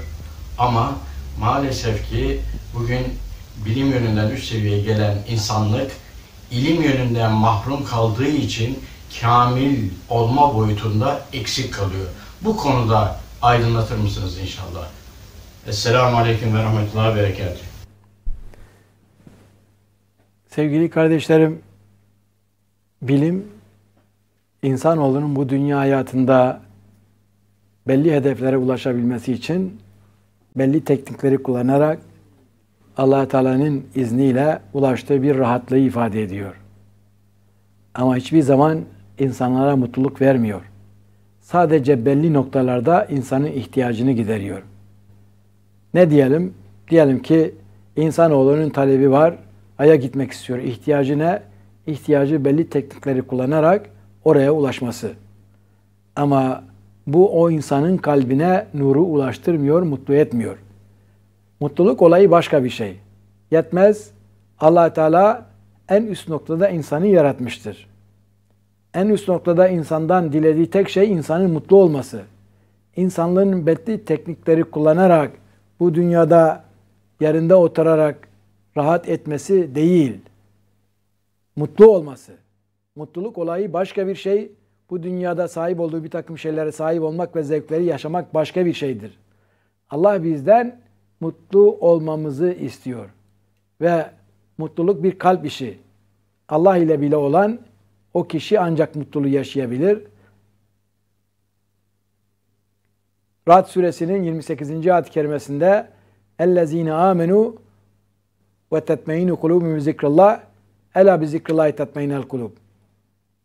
[SPEAKER 2] Ama maalesef ki bugün bilim yönünden üst seviyeye gelen insanlık ilim yönünden mahrum kaldığı için kamil olma boyutunda eksik kalıyor. Bu konuda aydınlatır mısınız inşallah? Esselamu Aleyküm ve Rahmetullahi ve Berekatuhu. Sevgili kardeşlerim, bilim insanoğlunun bu dünya hayatında belli hedeflere ulaşabilmesi için belli teknikleri kullanarak allah Teala'nın izniyle ulaştığı bir rahatlığı ifade ediyor. Ama hiçbir zaman insanlara mutluluk vermiyor. Sadece belli noktalarda insanın ihtiyacını gideriyor. Ne diyelim? Diyelim ki insanoğlunun talebi var, aya gitmek istiyor. İhtiyacı ne? İhtiyacı belli teknikleri kullanarak oraya ulaşması. Ama bu o insanın kalbine nuru ulaştırmıyor, mutlu etmiyor. Mutluluk olayı başka bir şey. Yetmez. allah Teala en üst noktada insanı yaratmıştır. En üst noktada insandan dilediği tek şey insanın mutlu olması. İnsanların belli teknikleri kullanarak bu dünyada yerinde oturarak rahat etmesi değil. Mutlu olması. Mutluluk olayı başka bir şey. Bu dünyada sahip olduğu bir takım şeylere sahip olmak ve zevkleri yaşamak başka bir şeydir. Allah bizden mutlu olmamızı istiyor. Ve mutluluk bir kalp işi. Allah ile bile olan o kişi ancak mutluluğu yaşayabilir. Rad suresinin 28. ayet-i kerimesinde اَلَّذ۪ينَ آمَنُوا وَتَتْمَيْنُ قُلُوبُمْ zikrullah Ela bi zikrillahi tetmeynel kulub.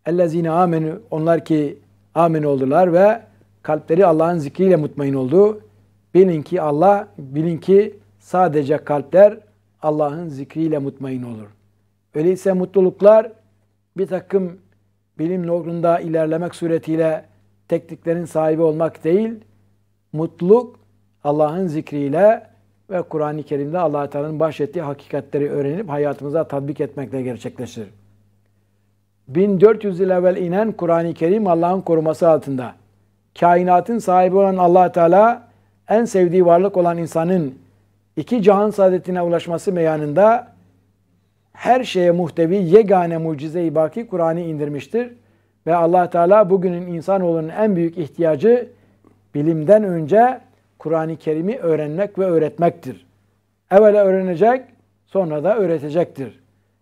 [SPEAKER 2] Ellezine amenu onlar ki amen oldular ve kalpleri Allah'ın zikriyle mutmain oldu. Bilin ki Allah, bilin ki sadece kalpler Allah'ın zikriyle mutmain olur. Öyleyse mutluluklar bir takım bilim doğrunda ilerlemek suretiyle tekniklerin sahibi olmak değil, mutluluk Allah'ın zikriyle ve Kur'an-ı Kerim'de allah Teala'nın bahşettiği hakikatleri öğrenip hayatımıza tatbik etmekle gerçekleşir. 1400 yıl evvel inen Kur'an-ı Kerim Allah'ın koruması altında. Kainatın sahibi olan allah Teala en sevdiği varlık olan insanın iki cihan saadetine ulaşması meyanında her şeye muhtevi yegane mucize-i baki Kur'an'ı indirmiştir. Ve allah Teala bugünün insanoğlunun en büyük ihtiyacı bilimden önce Kur'an-ı Kerim'i öğrenmek ve öğretmektir. Evvela öğrenecek, sonra da öğretecektir.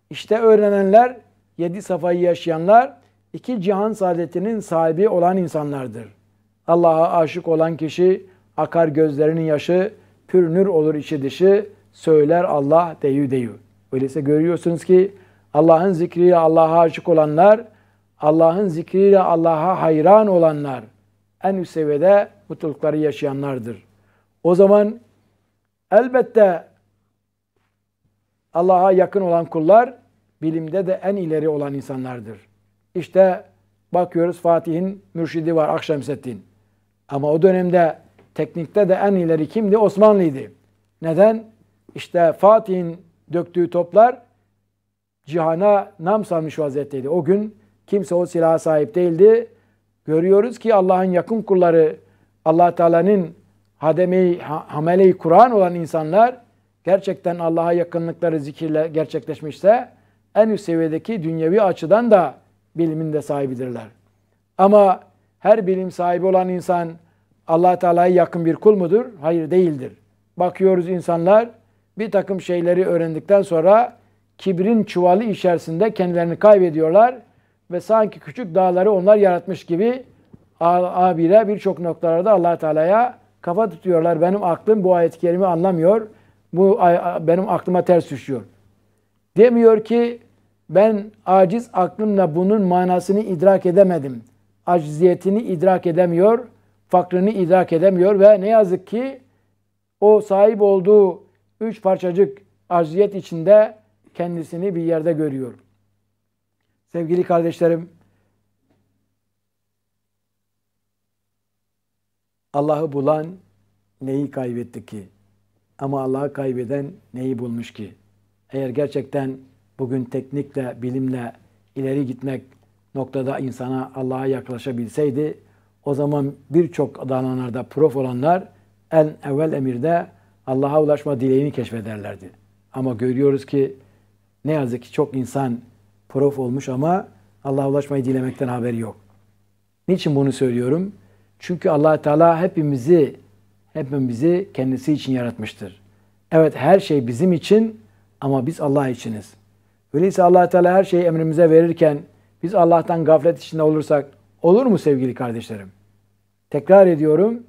[SPEAKER 2] İşte öğrenenler, yedi safayı yaşayanlar, iki cihan saadetinin sahibi olan insanlardır. Allah'a aşık olan kişi, Akar gözlerinin yaşı, pür nür olur içi dışı, söyler Allah deyü deyü. Öyleyse görüyorsunuz ki Allah'ın zikriyle Allah'a aşık olanlar, Allah'ın zikriyle Allah'a hayran olanlar, en üst seviyede mutlulukları yaşayanlardır. O zaman elbette Allah'a yakın olan kullar bilimde de en ileri olan insanlardır. İşte bakıyoruz Fatih'in mürşidi var Akşemseddin. Ama o dönemde Teknikte de en ileri kimdi? Osmanlıydı. Neden? İşte Fatih'in döktüğü toplar cihana nam salmış vaziyetteydi. O gün kimse o silaha sahip değildi. Görüyoruz ki Allah'ın yakın kulları, allah Teala'nın hademi, hamele Kur'an olan insanlar gerçekten Allah'a yakınlıkları zikirle gerçekleşmişse en üst seviyedeki dünyevi açıdan da biliminde sahibidirler. Ama her bilim sahibi olan insan allah Teala'ya yakın bir kul mudur? Hayır değildir. Bakıyoruz insanlar bir takım şeyleri öğrendikten sonra kibrin çuvalı içerisinde kendilerini kaybediyorlar ve sanki küçük dağları onlar yaratmış gibi abire birçok noktalarda allah Teala'ya kafa tutuyorlar. Benim aklım bu ayet-i kerimi anlamıyor. Bu benim aklıma ters düşüyor. Demiyor ki ben aciz aklımla bunun manasını idrak edemedim. Acziyetini idrak edemiyor.'' fakrını idrak edemiyor ve ne yazık ki o sahip olduğu üç parçacık acziyet içinde kendisini bir yerde görüyor. Sevgili kardeşlerim, Allah'ı bulan neyi kaybetti ki? Ama Allah'ı kaybeden neyi bulmuş ki? Eğer gerçekten bugün teknikle, bilimle ileri gitmek noktada insana Allah'a yaklaşabilseydi, o zaman birçok adananlarda prof olanlar en evvel emirde Allah'a ulaşma dileğini keşfederlerdi. Ama görüyoruz ki ne yazık ki çok insan prof olmuş ama Allah'a ulaşmayı dilemekten haberi yok. Niçin bunu söylüyorum? Çünkü allah Teala hepimizi, hepimizi kendisi için yaratmıştır. Evet her şey bizim için ama biz Allah içiniz. Öyleyse allah Teala her şeyi emrimize verirken biz Allah'tan gaflet içinde olursak Olur mu sevgili kardeşlerim? Tekrar ediyorum.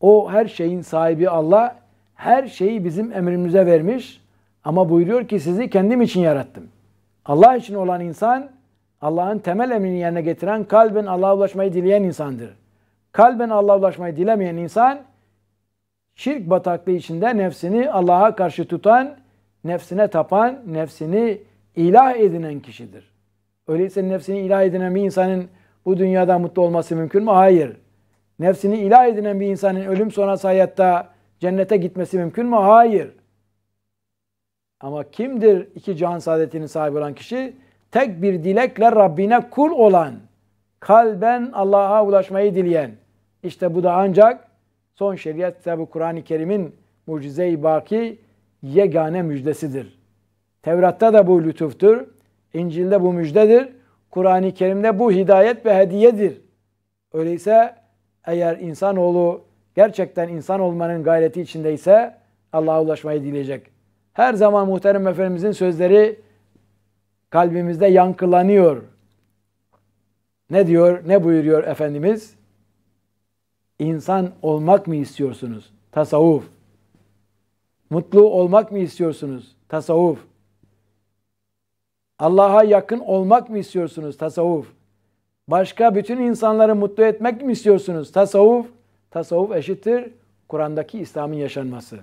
[SPEAKER 2] O her şeyin sahibi Allah her şeyi bizim emrimize vermiş ama buyuruyor ki sizi kendim için yarattım. Allah için olan insan Allah'ın temel emrini yerine getiren kalben Allah'a ulaşmayı dileyen insandır. Kalben Allah'a ulaşmayı dilemeyen insan şirk bataklığı içinde nefsini Allah'a karşı tutan, nefsine tapan, nefsini ilah edinen kişidir. Öyleyse nefsini ilah edinen bir insanın bu dünyada mutlu olması mümkün mü? Hayır. Nefsini ilah edinen bir insanın ölüm sonrası hayatta cennete gitmesi mümkün mü? Hayır. Ama kimdir iki can saadetinin sahibi olan kişi? Tek bir dilekle Rabbine kul olan, kalben Allah'a ulaşmayı dileyen. İşte bu da ancak son şeriat kitabı Kur'an-ı Kerim'in mucize-i baki yegane müjdesidir. Tevrat'ta da bu lütuftur, İncil'de bu müjdedir. Kur'an-ı Kerim'de bu hidayet ve hediyedir. Öyleyse eğer insanoğlu gerçekten insan olmanın gayreti içindeyse Allah'a ulaşmayı dileyecek. Her zaman muhterem Efendimizin sözleri kalbimizde yankılanıyor. Ne diyor, ne buyuruyor Efendimiz? İnsan olmak mı istiyorsunuz? Tasavvuf. Mutlu olmak mı istiyorsunuz? Tasavvuf. Allah'a yakın olmak mı istiyorsunuz tasavvuf? Başka bütün insanları mutlu etmek mi istiyorsunuz tasavvuf? Tasavvuf eşittir Kur'an'daki İslam'ın yaşanması.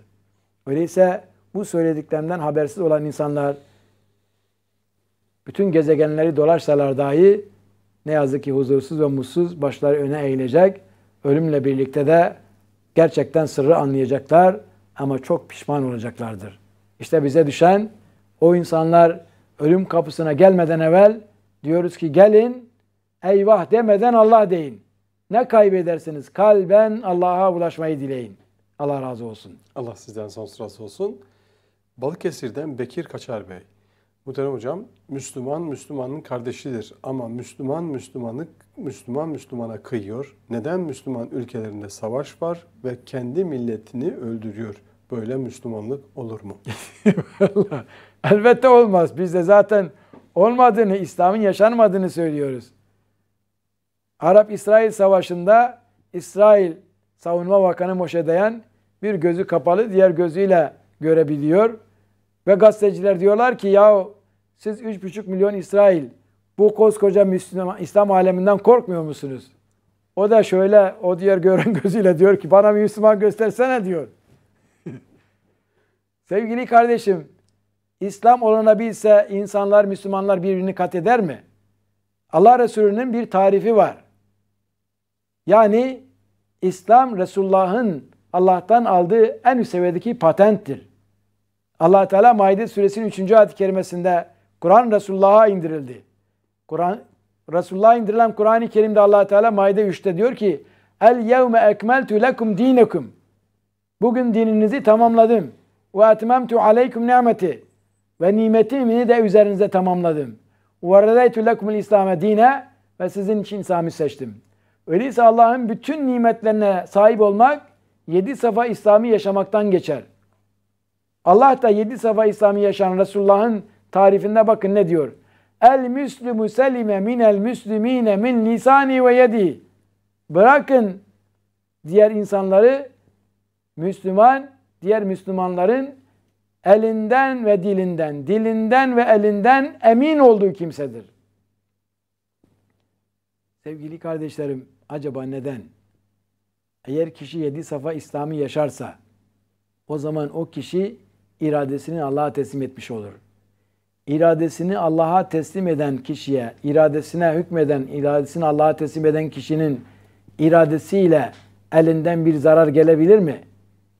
[SPEAKER 2] Öyleyse bu söylediklerimden habersiz olan insanlar bütün gezegenleri dolaşsalar dahi ne yazık ki huzursuz ve mutsuz başları öne eğilecek. Ölümle birlikte de gerçekten sırrı anlayacaklar ama çok pişman olacaklardır. İşte bize düşen o insanlar ölüm kapısına gelmeden evvel diyoruz ki gelin eyvah demeden Allah deyin. Ne kaybedersiniz?
[SPEAKER 1] Kalben Allah'a ulaşmayı dileyin. Allah razı olsun. Allah sizden sonsuz razı olsun. Balıkesir'den Bekir Kaçar Bey. Muhterem hocam, Müslüman Müslümanın kardeşidir ama Müslüman Müslümanı Müslüman Müslümana kıyıyor. Neden Müslüman ülkelerinde savaş var ve kendi milletini öldürüyor? Böyle Müslümanlık olur mu? Vallahi. Elbette olmaz. Biz de zaten olmadığını, İslam'ın
[SPEAKER 2] yaşanmadığını söylüyoruz. Arap-İsrail Savaşı'nda İsrail Savunma Bakanı Moşe Dayan bir gözü kapalı diğer gözüyle görebiliyor. Ve gazeteciler diyorlar ki yahu siz 3,5 milyon İsrail bu koskoca Müslüman, İslam aleminden korkmuyor musunuz? O da şöyle o diğer gören gözüyle diyor ki bana bir Müslüman göstersene diyor. Sevgili kardeşim İslam olunabilse insanlar, Müslümanlar birbirini kat eder mi? Allah Resulü'nün bir tarifi var. Yani İslam Resulullah'ın Allah'tan aldığı en üst seviyedeki patenttir. allah Teala Maide suresinin 3. ayet-i kerimesinde Kur'an Resulullah'a indirildi. Kur'an Resulullah'a indirilen Kur'an-ı Kerim'de allah Teala Maide 3'te diyor ki El yevme ekmeltu lekum dinekum Bugün dininizi tamamladım. Ve etmemtu aleyküm nimeti ve nimetimi de üzerinize tamamladım. وَرَدَيْتُ لَكُمُ الْاِسْلَامَ dine Ve sizin için İslam'ı seçtim. Öyleyse Allah'ın bütün nimetlerine sahip olmak yedi safa İslam'ı yaşamaktan geçer. Allah da yedi safa İslam'ı yaşayan Resulullah'ın tarifinde bakın ne diyor. El müslümü selime minel müslümine min lisani ve yedi. Bırakın diğer insanları Müslüman diğer Müslümanların elinden ve dilinden, dilinden ve elinden emin olduğu kimsedir. Sevgili kardeşlerim, acaba neden? Eğer kişi yedi safa İslam'ı yaşarsa, o zaman o kişi iradesini Allah'a teslim etmiş olur. İradesini Allah'a teslim eden kişiye, iradesine hükmeden, iradesini Allah'a teslim eden kişinin iradesiyle elinden bir zarar gelebilir mi?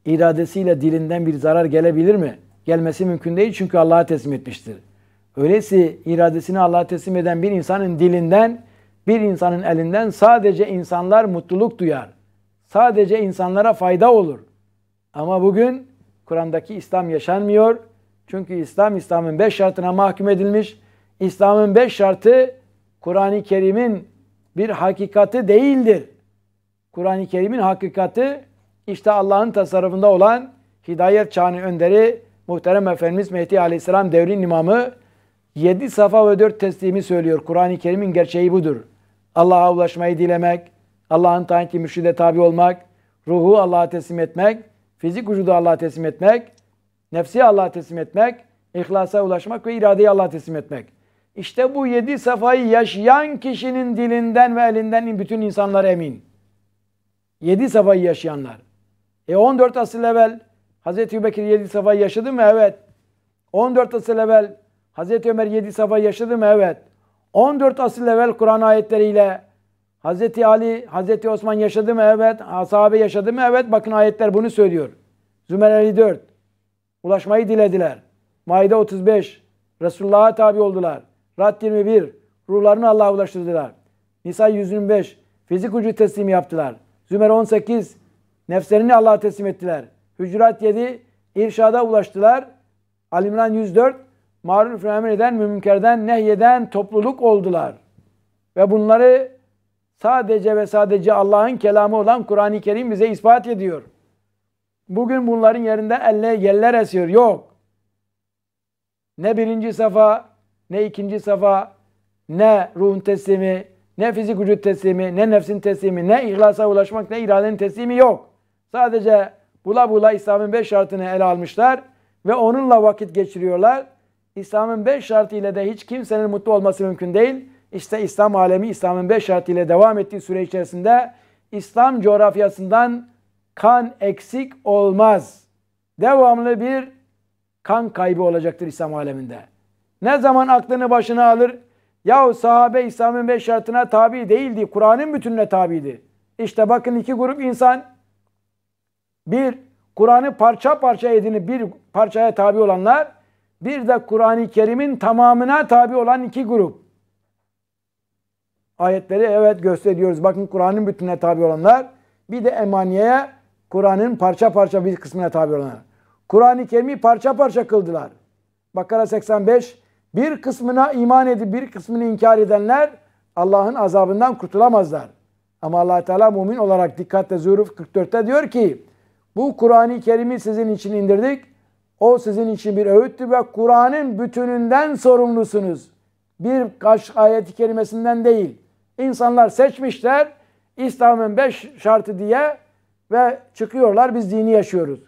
[SPEAKER 2] İradesiyle dilinden bir zarar gelebilir mi? gelmesi mümkün değil çünkü Allah'a teslim etmiştir. Öylesi iradesini Allah'a teslim eden bir insanın dilinden, bir insanın elinden sadece insanlar mutluluk duyar. Sadece insanlara fayda olur. Ama bugün Kur'an'daki İslam yaşanmıyor. Çünkü İslam, İslam'ın beş şartına mahkum edilmiş. İslam'ın beş şartı Kur'an-ı Kerim'in bir hakikati değildir. Kur'an-ı Kerim'in hakikati işte Allah'ın tasarrufunda olan hidayet çağının önderi Muhterem Efendimiz Mehdi Aleyhisselam devrin imamı 7 safa ve 4 teslimi söylüyor. Kur'an-ı Kerim'in gerçeği budur. Allah'a ulaşmayı dilemek, Allah'ın tanki mürşide tabi olmak, ruhu Allah'a teslim etmek, fizik vücudu Allah'a teslim etmek, nefsi Allah'a teslim etmek, ihlasa ulaşmak ve iradeyi Allah'a teslim etmek. İşte bu yedi safayı yaşayan kişinin dilinden ve elinden bütün insanlar emin. Yedi safayı yaşayanlar. E 14 asıl evvel Hazreti Ebubekir 7 safhayı yaşadı mı? Evet. 14 asıl evvel Hazreti Ömer 7 safhayı yaşadı mı? Evet. 14 asıl evvel Kur'an ayetleriyle Hazreti Ali, Hazreti Osman yaşadı mı? Evet. Sahabe yaşadı mı? Evet. Bakın ayetler bunu söylüyor. Zümer 54. Ulaşmayı dilediler. Maide 35. Resulullah'a tabi oldular. Rad 21. Ruhlarını Allah'a ulaştırdılar. Nisa 125. Fizik ucu teslim yaptılar. Zümer 18. Nefslerini Allah'a teslim ettiler. Hücurat 7 irşada ulaştılar. Alimran 104 maruf eden, mümkerden, nehyeden topluluk oldular. Ve bunları sadece ve sadece Allah'ın kelamı olan Kur'an-ı Kerim bize ispat ediyor. Bugün bunların yerinde elle yeller esiyor. Yok. Ne birinci safa, ne ikinci safa, ne ruhun teslimi, ne fizik vücut teslimi, ne nefsin teslimi, ne ihlasa ulaşmak, ne iradenin teslimi yok. Sadece Bula bula İslam'ın beş şartını ele almışlar ve onunla vakit geçiriyorlar. İslam'ın beş şartı ile de hiç kimsenin mutlu olması mümkün değil. İşte İslam alemi İslam'ın beş şartı ile devam ettiği süre içerisinde İslam coğrafyasından kan eksik olmaz. Devamlı bir kan kaybı olacaktır İslam aleminde. Ne zaman aklını başına alır, yahu sahabe İslam'ın beş şartına tabi değildi, Kur'an'ın bütününe tabiydi. İşte bakın iki grup insan bir, Kur'an'ı parça parça edinip bir parçaya tabi olanlar, bir de Kur'an-ı Kerim'in tamamına tabi olan iki grup. Ayetleri evet gösteriyoruz. Bakın Kur'an'ın bütününe tabi olanlar, bir de emaniyeye Kur'an'ın parça parça bir kısmına tabi olanlar. Kur'an-ı Kerim'i parça parça kıldılar. Bakara 85, bir kısmına iman edip bir kısmını inkar edenler Allah'ın azabından kurtulamazlar. Ama allah Teala mümin olarak dikkatle Zuhruf 44'te diyor ki bu Kur'an-ı Kerim'i sizin için indirdik. O sizin için bir öğüttü ve Kur'an'ın bütününden sorumlusunuz. Bir kaç ayeti kerimesinden değil. İnsanlar seçmişler İslam'ın beş şartı diye ve çıkıyorlar biz dini yaşıyoruz.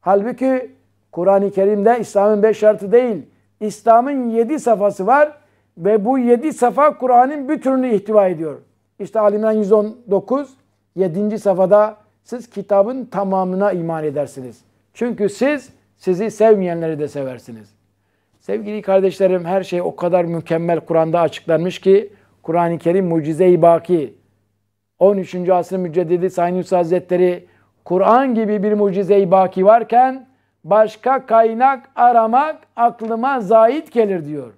[SPEAKER 2] Halbuki Kur'an-ı Kerim'de İslam'ın beş şartı değil. İslam'ın yedi safhası var ve bu yedi safa Kur'an'ın bütününü ihtiva ediyor. İşte Alimran 119, yedinci safhada siz kitabın tamamına iman edersiniz. Çünkü siz sizi sevmeyenleri de seversiniz. Sevgili kardeşlerim her şey o kadar mükemmel Kur'an'da açıklanmış ki Kur'an-ı Kerim mucize-i baki. 13. asrın müceddidi Sayın Hüsnü Hazretleri Kur'an gibi bir mucize-i baki varken başka kaynak aramak aklıma zahit gelir diyor.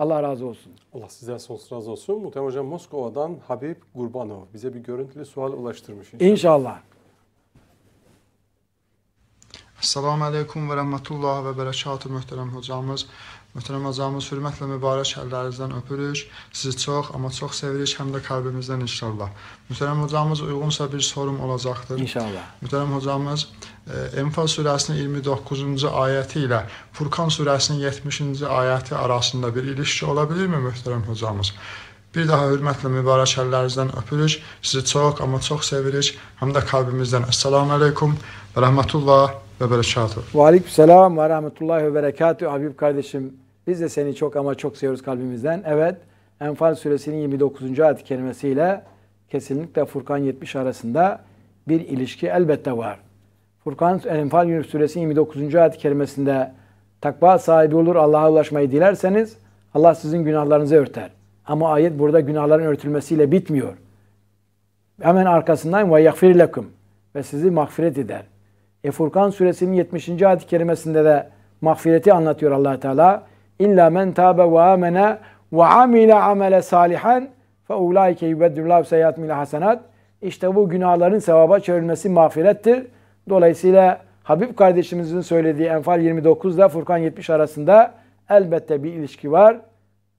[SPEAKER 1] Allah razı olsun. Allah sizden sonsuz razı olsun. Muhtemelen Hocam Moskova'dan Habib Gurbanov bize bir görüntülü sual ulaştırmış. İnşallah. İnşallah. Esselamu Aleyküm ve Rahmetullah ve Berekatü Muhterem Hocamız. Möhtərəm hacamız, hörmətlə mübarək əllərinizdən öpürük. Sizi çox, amma çox sevirik, həm də qəlbimizdən inşallah. Möhtərəm hocamız, uyğunsa bir sorum olacaqdır. İnşallah. Möhtərəm hocamız, e, Enfal surəsinin 29-cu ayəti ilə Furqan surəsinin 70-ci ayəti arasında bir ilişki ola bilirmi möhtərəm hocamız? Bir daha hörmətlə mübarək əllərinizdən öpürük. Sizi çox, amma çox sevirik, həm də qəlbimizdən. Əssalamu əleykum və rəhmətullah. ve berekatuhu.
[SPEAKER 2] Ve aleykümselam ve rahmetullahi ve berekatuhu. Habib kardeşim biz de seni çok ama çok seviyoruz kalbimizden. Evet Enfal suresinin 29. ayet kelimesiyle kesinlikle Furkan 70 arasında bir ilişki elbette var. Furkan Enfal Yunus suresinin 29. ayet kelimesinde takva sahibi olur Allah'a ulaşmayı dilerseniz Allah sizin günahlarınızı örter. Ama ayet burada günahların örtülmesiyle bitmiyor. Hemen arkasından ve yakfir lekum ve sizi mağfiret eder. E Furkan suresinin 70. ayet-i kerimesinde de mağfireti anlatıyor allah Teala. İlla men tabe ve amene ve amile amele salihan fe ulaike yubeddüllahu seyyatmile hasenat. İşte bu günahların sevaba çevrilmesi mağfirettir. Dolayısıyla Habib kardeşimizin söylediği Enfal 29 ile Furkan 70 arasında elbette bir ilişki var.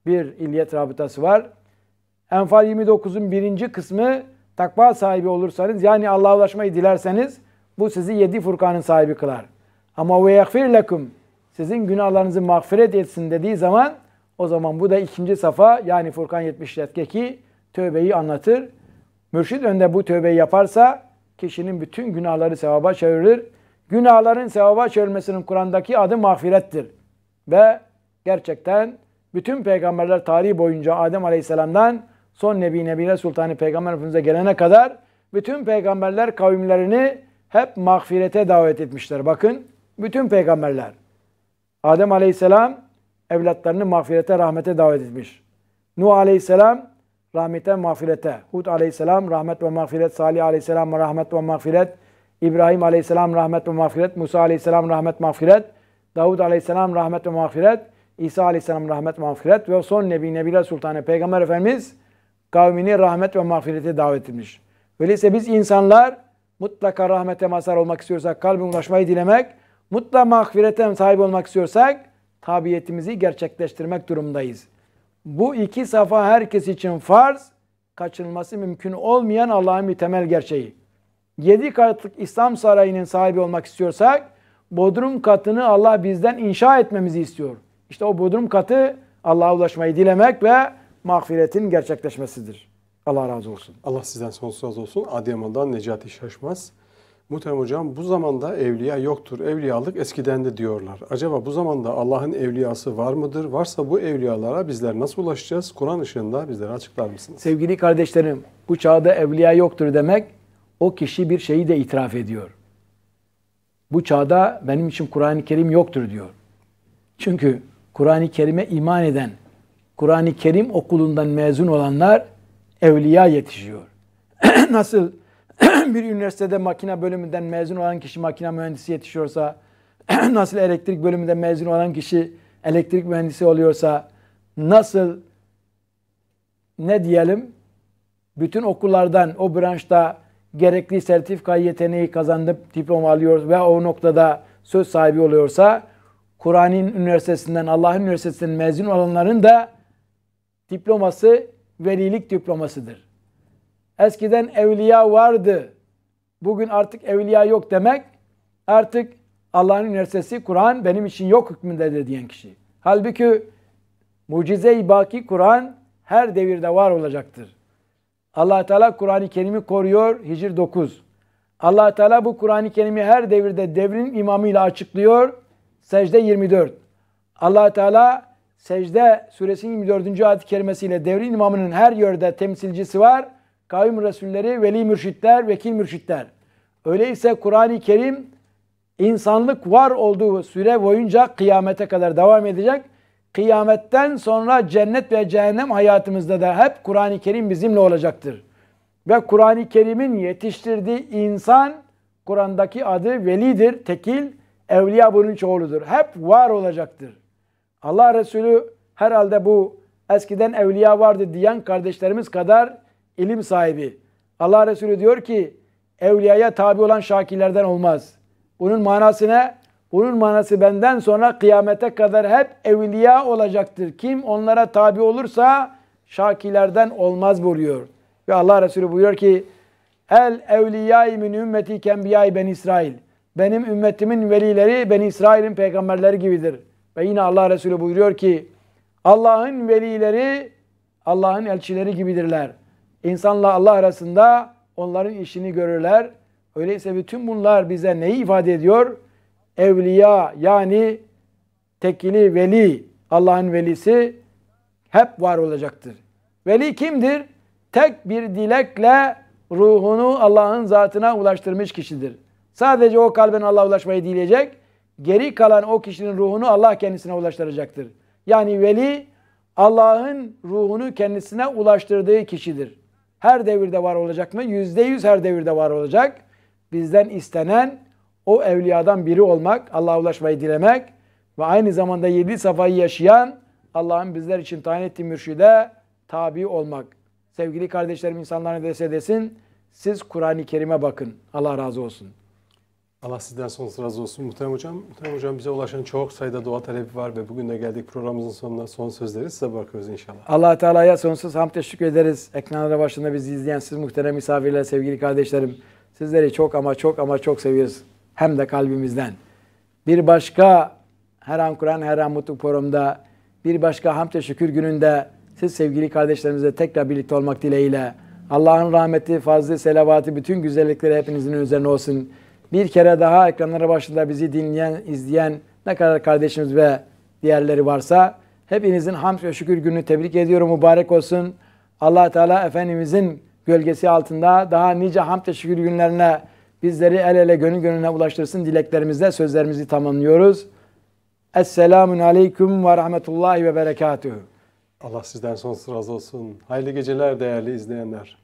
[SPEAKER 2] Bir illiyet rabıtası var. Enfal 29'un birinci kısmı takva sahibi olursanız yani Allah'a ulaşmayı dilerseniz bu sizi yedi furkanın sahibi kılar. Ama ve yagfir lekum sizin günahlarınızı mağfiret etsin dediği zaman o zaman bu da ikinci safa yani Furkan 77'deki tövbeyi anlatır. Mürşid önde bu tövbeyi yaparsa kişinin bütün günahları sevaba çevrilir. Günahların sevaba çevrilmesinin Kur'an'daki adı mağfirettir. Ve gerçekten bütün peygamberler tarihi boyunca Adem Aleyhisselam'dan son Nebi Nebine Sultanı Peygamber Efendimiz'e gelene kadar bütün peygamberler kavimlerini hep mağfirete davet etmişler. Bakın bütün peygamberler. Adem aleyhisselam evlatlarını mağfirete, rahmete davet etmiş. Nuh aleyhisselam rahmete, mağfirete. Hud aleyhisselam rahmet ve mağfiret. Salih aleyhisselam rahmet ve mağfiret. İbrahim aleyhisselam rahmet ve mağfiret. Musa aleyhisselam rahmet mağfiret. Davud aleyhisselam rahmet ve mağfiret. İsa aleyhisselam rahmet ve mağfiret. Ve son Nebi Nebiler Sultanı Peygamber Efendimiz kavmini rahmet ve mağfirete davet etmiş. Öyleyse biz insanlar mutlaka rahmete mazhar olmak istiyorsak kalbin ulaşmayı dilemek, mutlaka mağfirete sahip olmak istiyorsak tabiyetimizi gerçekleştirmek durumdayız. Bu iki safa herkes için farz, kaçınılması mümkün olmayan Allah'ın bir temel gerçeği. Yedi katlık İslam sarayının sahibi olmak istiyorsak, bodrum katını Allah bizden inşa etmemizi istiyor. İşte o bodrum katı Allah'a
[SPEAKER 1] ulaşmayı dilemek ve mağfiretin gerçekleşmesidir. Allah razı olsun. Allah sizden sonsuz razı olsun. Adıyaman'dan Necati Şaşmaz. Muhterem Hocam bu zamanda evliya yoktur. Evliyalık eskiden de diyorlar. Acaba bu zamanda Allah'ın evliyası var mıdır? Varsa bu evliyalara bizler nasıl ulaşacağız? Kur'an ışığında bizlere açıklar mısınız?
[SPEAKER 2] Sevgili kardeşlerim bu çağda evliya yoktur demek o kişi bir şeyi de itiraf ediyor. Bu çağda benim için Kur'an-ı Kerim yoktur diyor. Çünkü Kur'an-ı Kerim'e iman eden, Kur'an-ı Kerim okulundan mezun olanlar evliya yetişiyor. Nasıl bir üniversitede makine bölümünden mezun olan kişi makine mühendisi yetişiyorsa, nasıl elektrik bölümünden mezun olan kişi elektrik mühendisi oluyorsa, nasıl ne diyelim bütün okullardan o branşta gerekli sertifika yeteneği kazanıp diploma alıyor ve o noktada söz sahibi oluyorsa Kur'an'ın üniversitesinden, Allah'ın üniversitesinden mezun olanların da diploması velilik diplomasıdır. Eskiden evliya vardı. Bugün artık evliya yok demek artık Allah'ın üniversitesi Kur'an benim için yok hükmündedir diyen kişi. Halbuki mucize-i baki Kur'an her devirde var olacaktır. allah Teala Kur'an-ı Kerim'i koruyor Hicr 9. allah Teala bu Kur'an-ı Kerim'i her devirde devrin imamıyla açıklıyor Secde 24. allah Teala Secde suresinin 24. ayet-i kerimesiyle devrin imamının her yerde temsilcisi var. Kavim Resulleri, veli mürşitler, vekil mürşitler. Öyleyse Kur'an-ı Kerim insanlık var olduğu süre boyunca kıyamete kadar devam edecek. Kıyametten sonra cennet ve cehennem hayatımızda da hep Kur'an-ı Kerim bizimle olacaktır. Ve Kur'an-ı Kerim'in yetiştirdiği insan Kur'an'daki adı velidir, tekil, evliya bunun çoğuludur. Hep var olacaktır. Allah Resulü herhalde bu eskiden evliya vardı diyen kardeşlerimiz kadar ilim sahibi. Allah Resulü diyor ki evliyaya tabi olan şakilerden olmaz. Bunun manası ne? Bunun manası benden sonra kıyamete kadar hep evliya olacaktır. Kim onlara tabi olursa şakilerden olmaz buyuruyor. Ve Allah Resulü buyuruyor ki El evliyai min ümmeti kembiyai ben İsrail. Benim ümmetimin velileri ben İsrail'in peygamberleri gibidir.'' Ve yine Allah Resulü buyuruyor ki Allah'ın velileri Allah'ın elçileri gibidirler. İnsanla Allah arasında onların işini görürler. Öyleyse bütün bunlar bize neyi ifade ediyor? Evliya yani tekili veli, Allah'ın velisi hep var olacaktır. Veli kimdir? Tek bir dilekle ruhunu Allah'ın zatına ulaştırmış kişidir. Sadece o kalben Allah'a ulaşmayı dileyecek Geri kalan o kişinin ruhunu Allah kendisine ulaştıracaktır. Yani veli Allah'ın ruhunu kendisine ulaştırdığı kişidir. Her devirde var olacak mı? Yüzde yüz her devirde var olacak. Bizden istenen o evliyadan biri olmak, Allah'a ulaşmayı dilemek ve aynı zamanda yedi safayı yaşayan Allah'ın bizler için tayin ettiği mürşide tabi olmak. Sevgili kardeşlerim insanlar ne dese desin siz Kur'an-ı Kerim'e bakın. Allah razı olsun.
[SPEAKER 1] Allah sizden sonsuz razı olsun. Muhterem Hocam, Muhterem Hocam bize ulaşan çok sayıda dua talebi var ve bugün de geldik programımızın sonuna son sözleri size bırakıyoruz inşallah.
[SPEAKER 2] allah Teala'ya sonsuz hamd teşekkür ederiz. Ekranlara başında bizi izleyen siz muhterem misafirler, sevgili kardeşlerim. Sizleri çok ama çok ama çok seviyoruz. Hem de kalbimizden. Bir başka her an Kur'an, her an mutlu programda, bir başka hamd ve şükür gününde siz sevgili kardeşlerimizle tekrar birlikte olmak dileğiyle. Allah'ın rahmeti, fazlı, selavatı, bütün güzellikleri hepinizin üzerine olsun. Bir kere daha ekranlara başında bizi dinleyen, izleyen ne kadar kardeşimiz ve diğerleri varsa hepinizin hamd ve şükür günü tebrik ediyorum. Mübarek olsun. allah Teala Efendimizin gölgesi altında daha nice hamd ve şükür günlerine bizleri el ele gönül gönlüne ulaştırsın dileklerimizle sözlerimizi tamamlıyoruz. Esselamun Aleyküm ve Rahmetullahi ve Berekatuhu.
[SPEAKER 1] Allah sizden sonsuz razı olsun. Hayırlı geceler değerli izleyenler.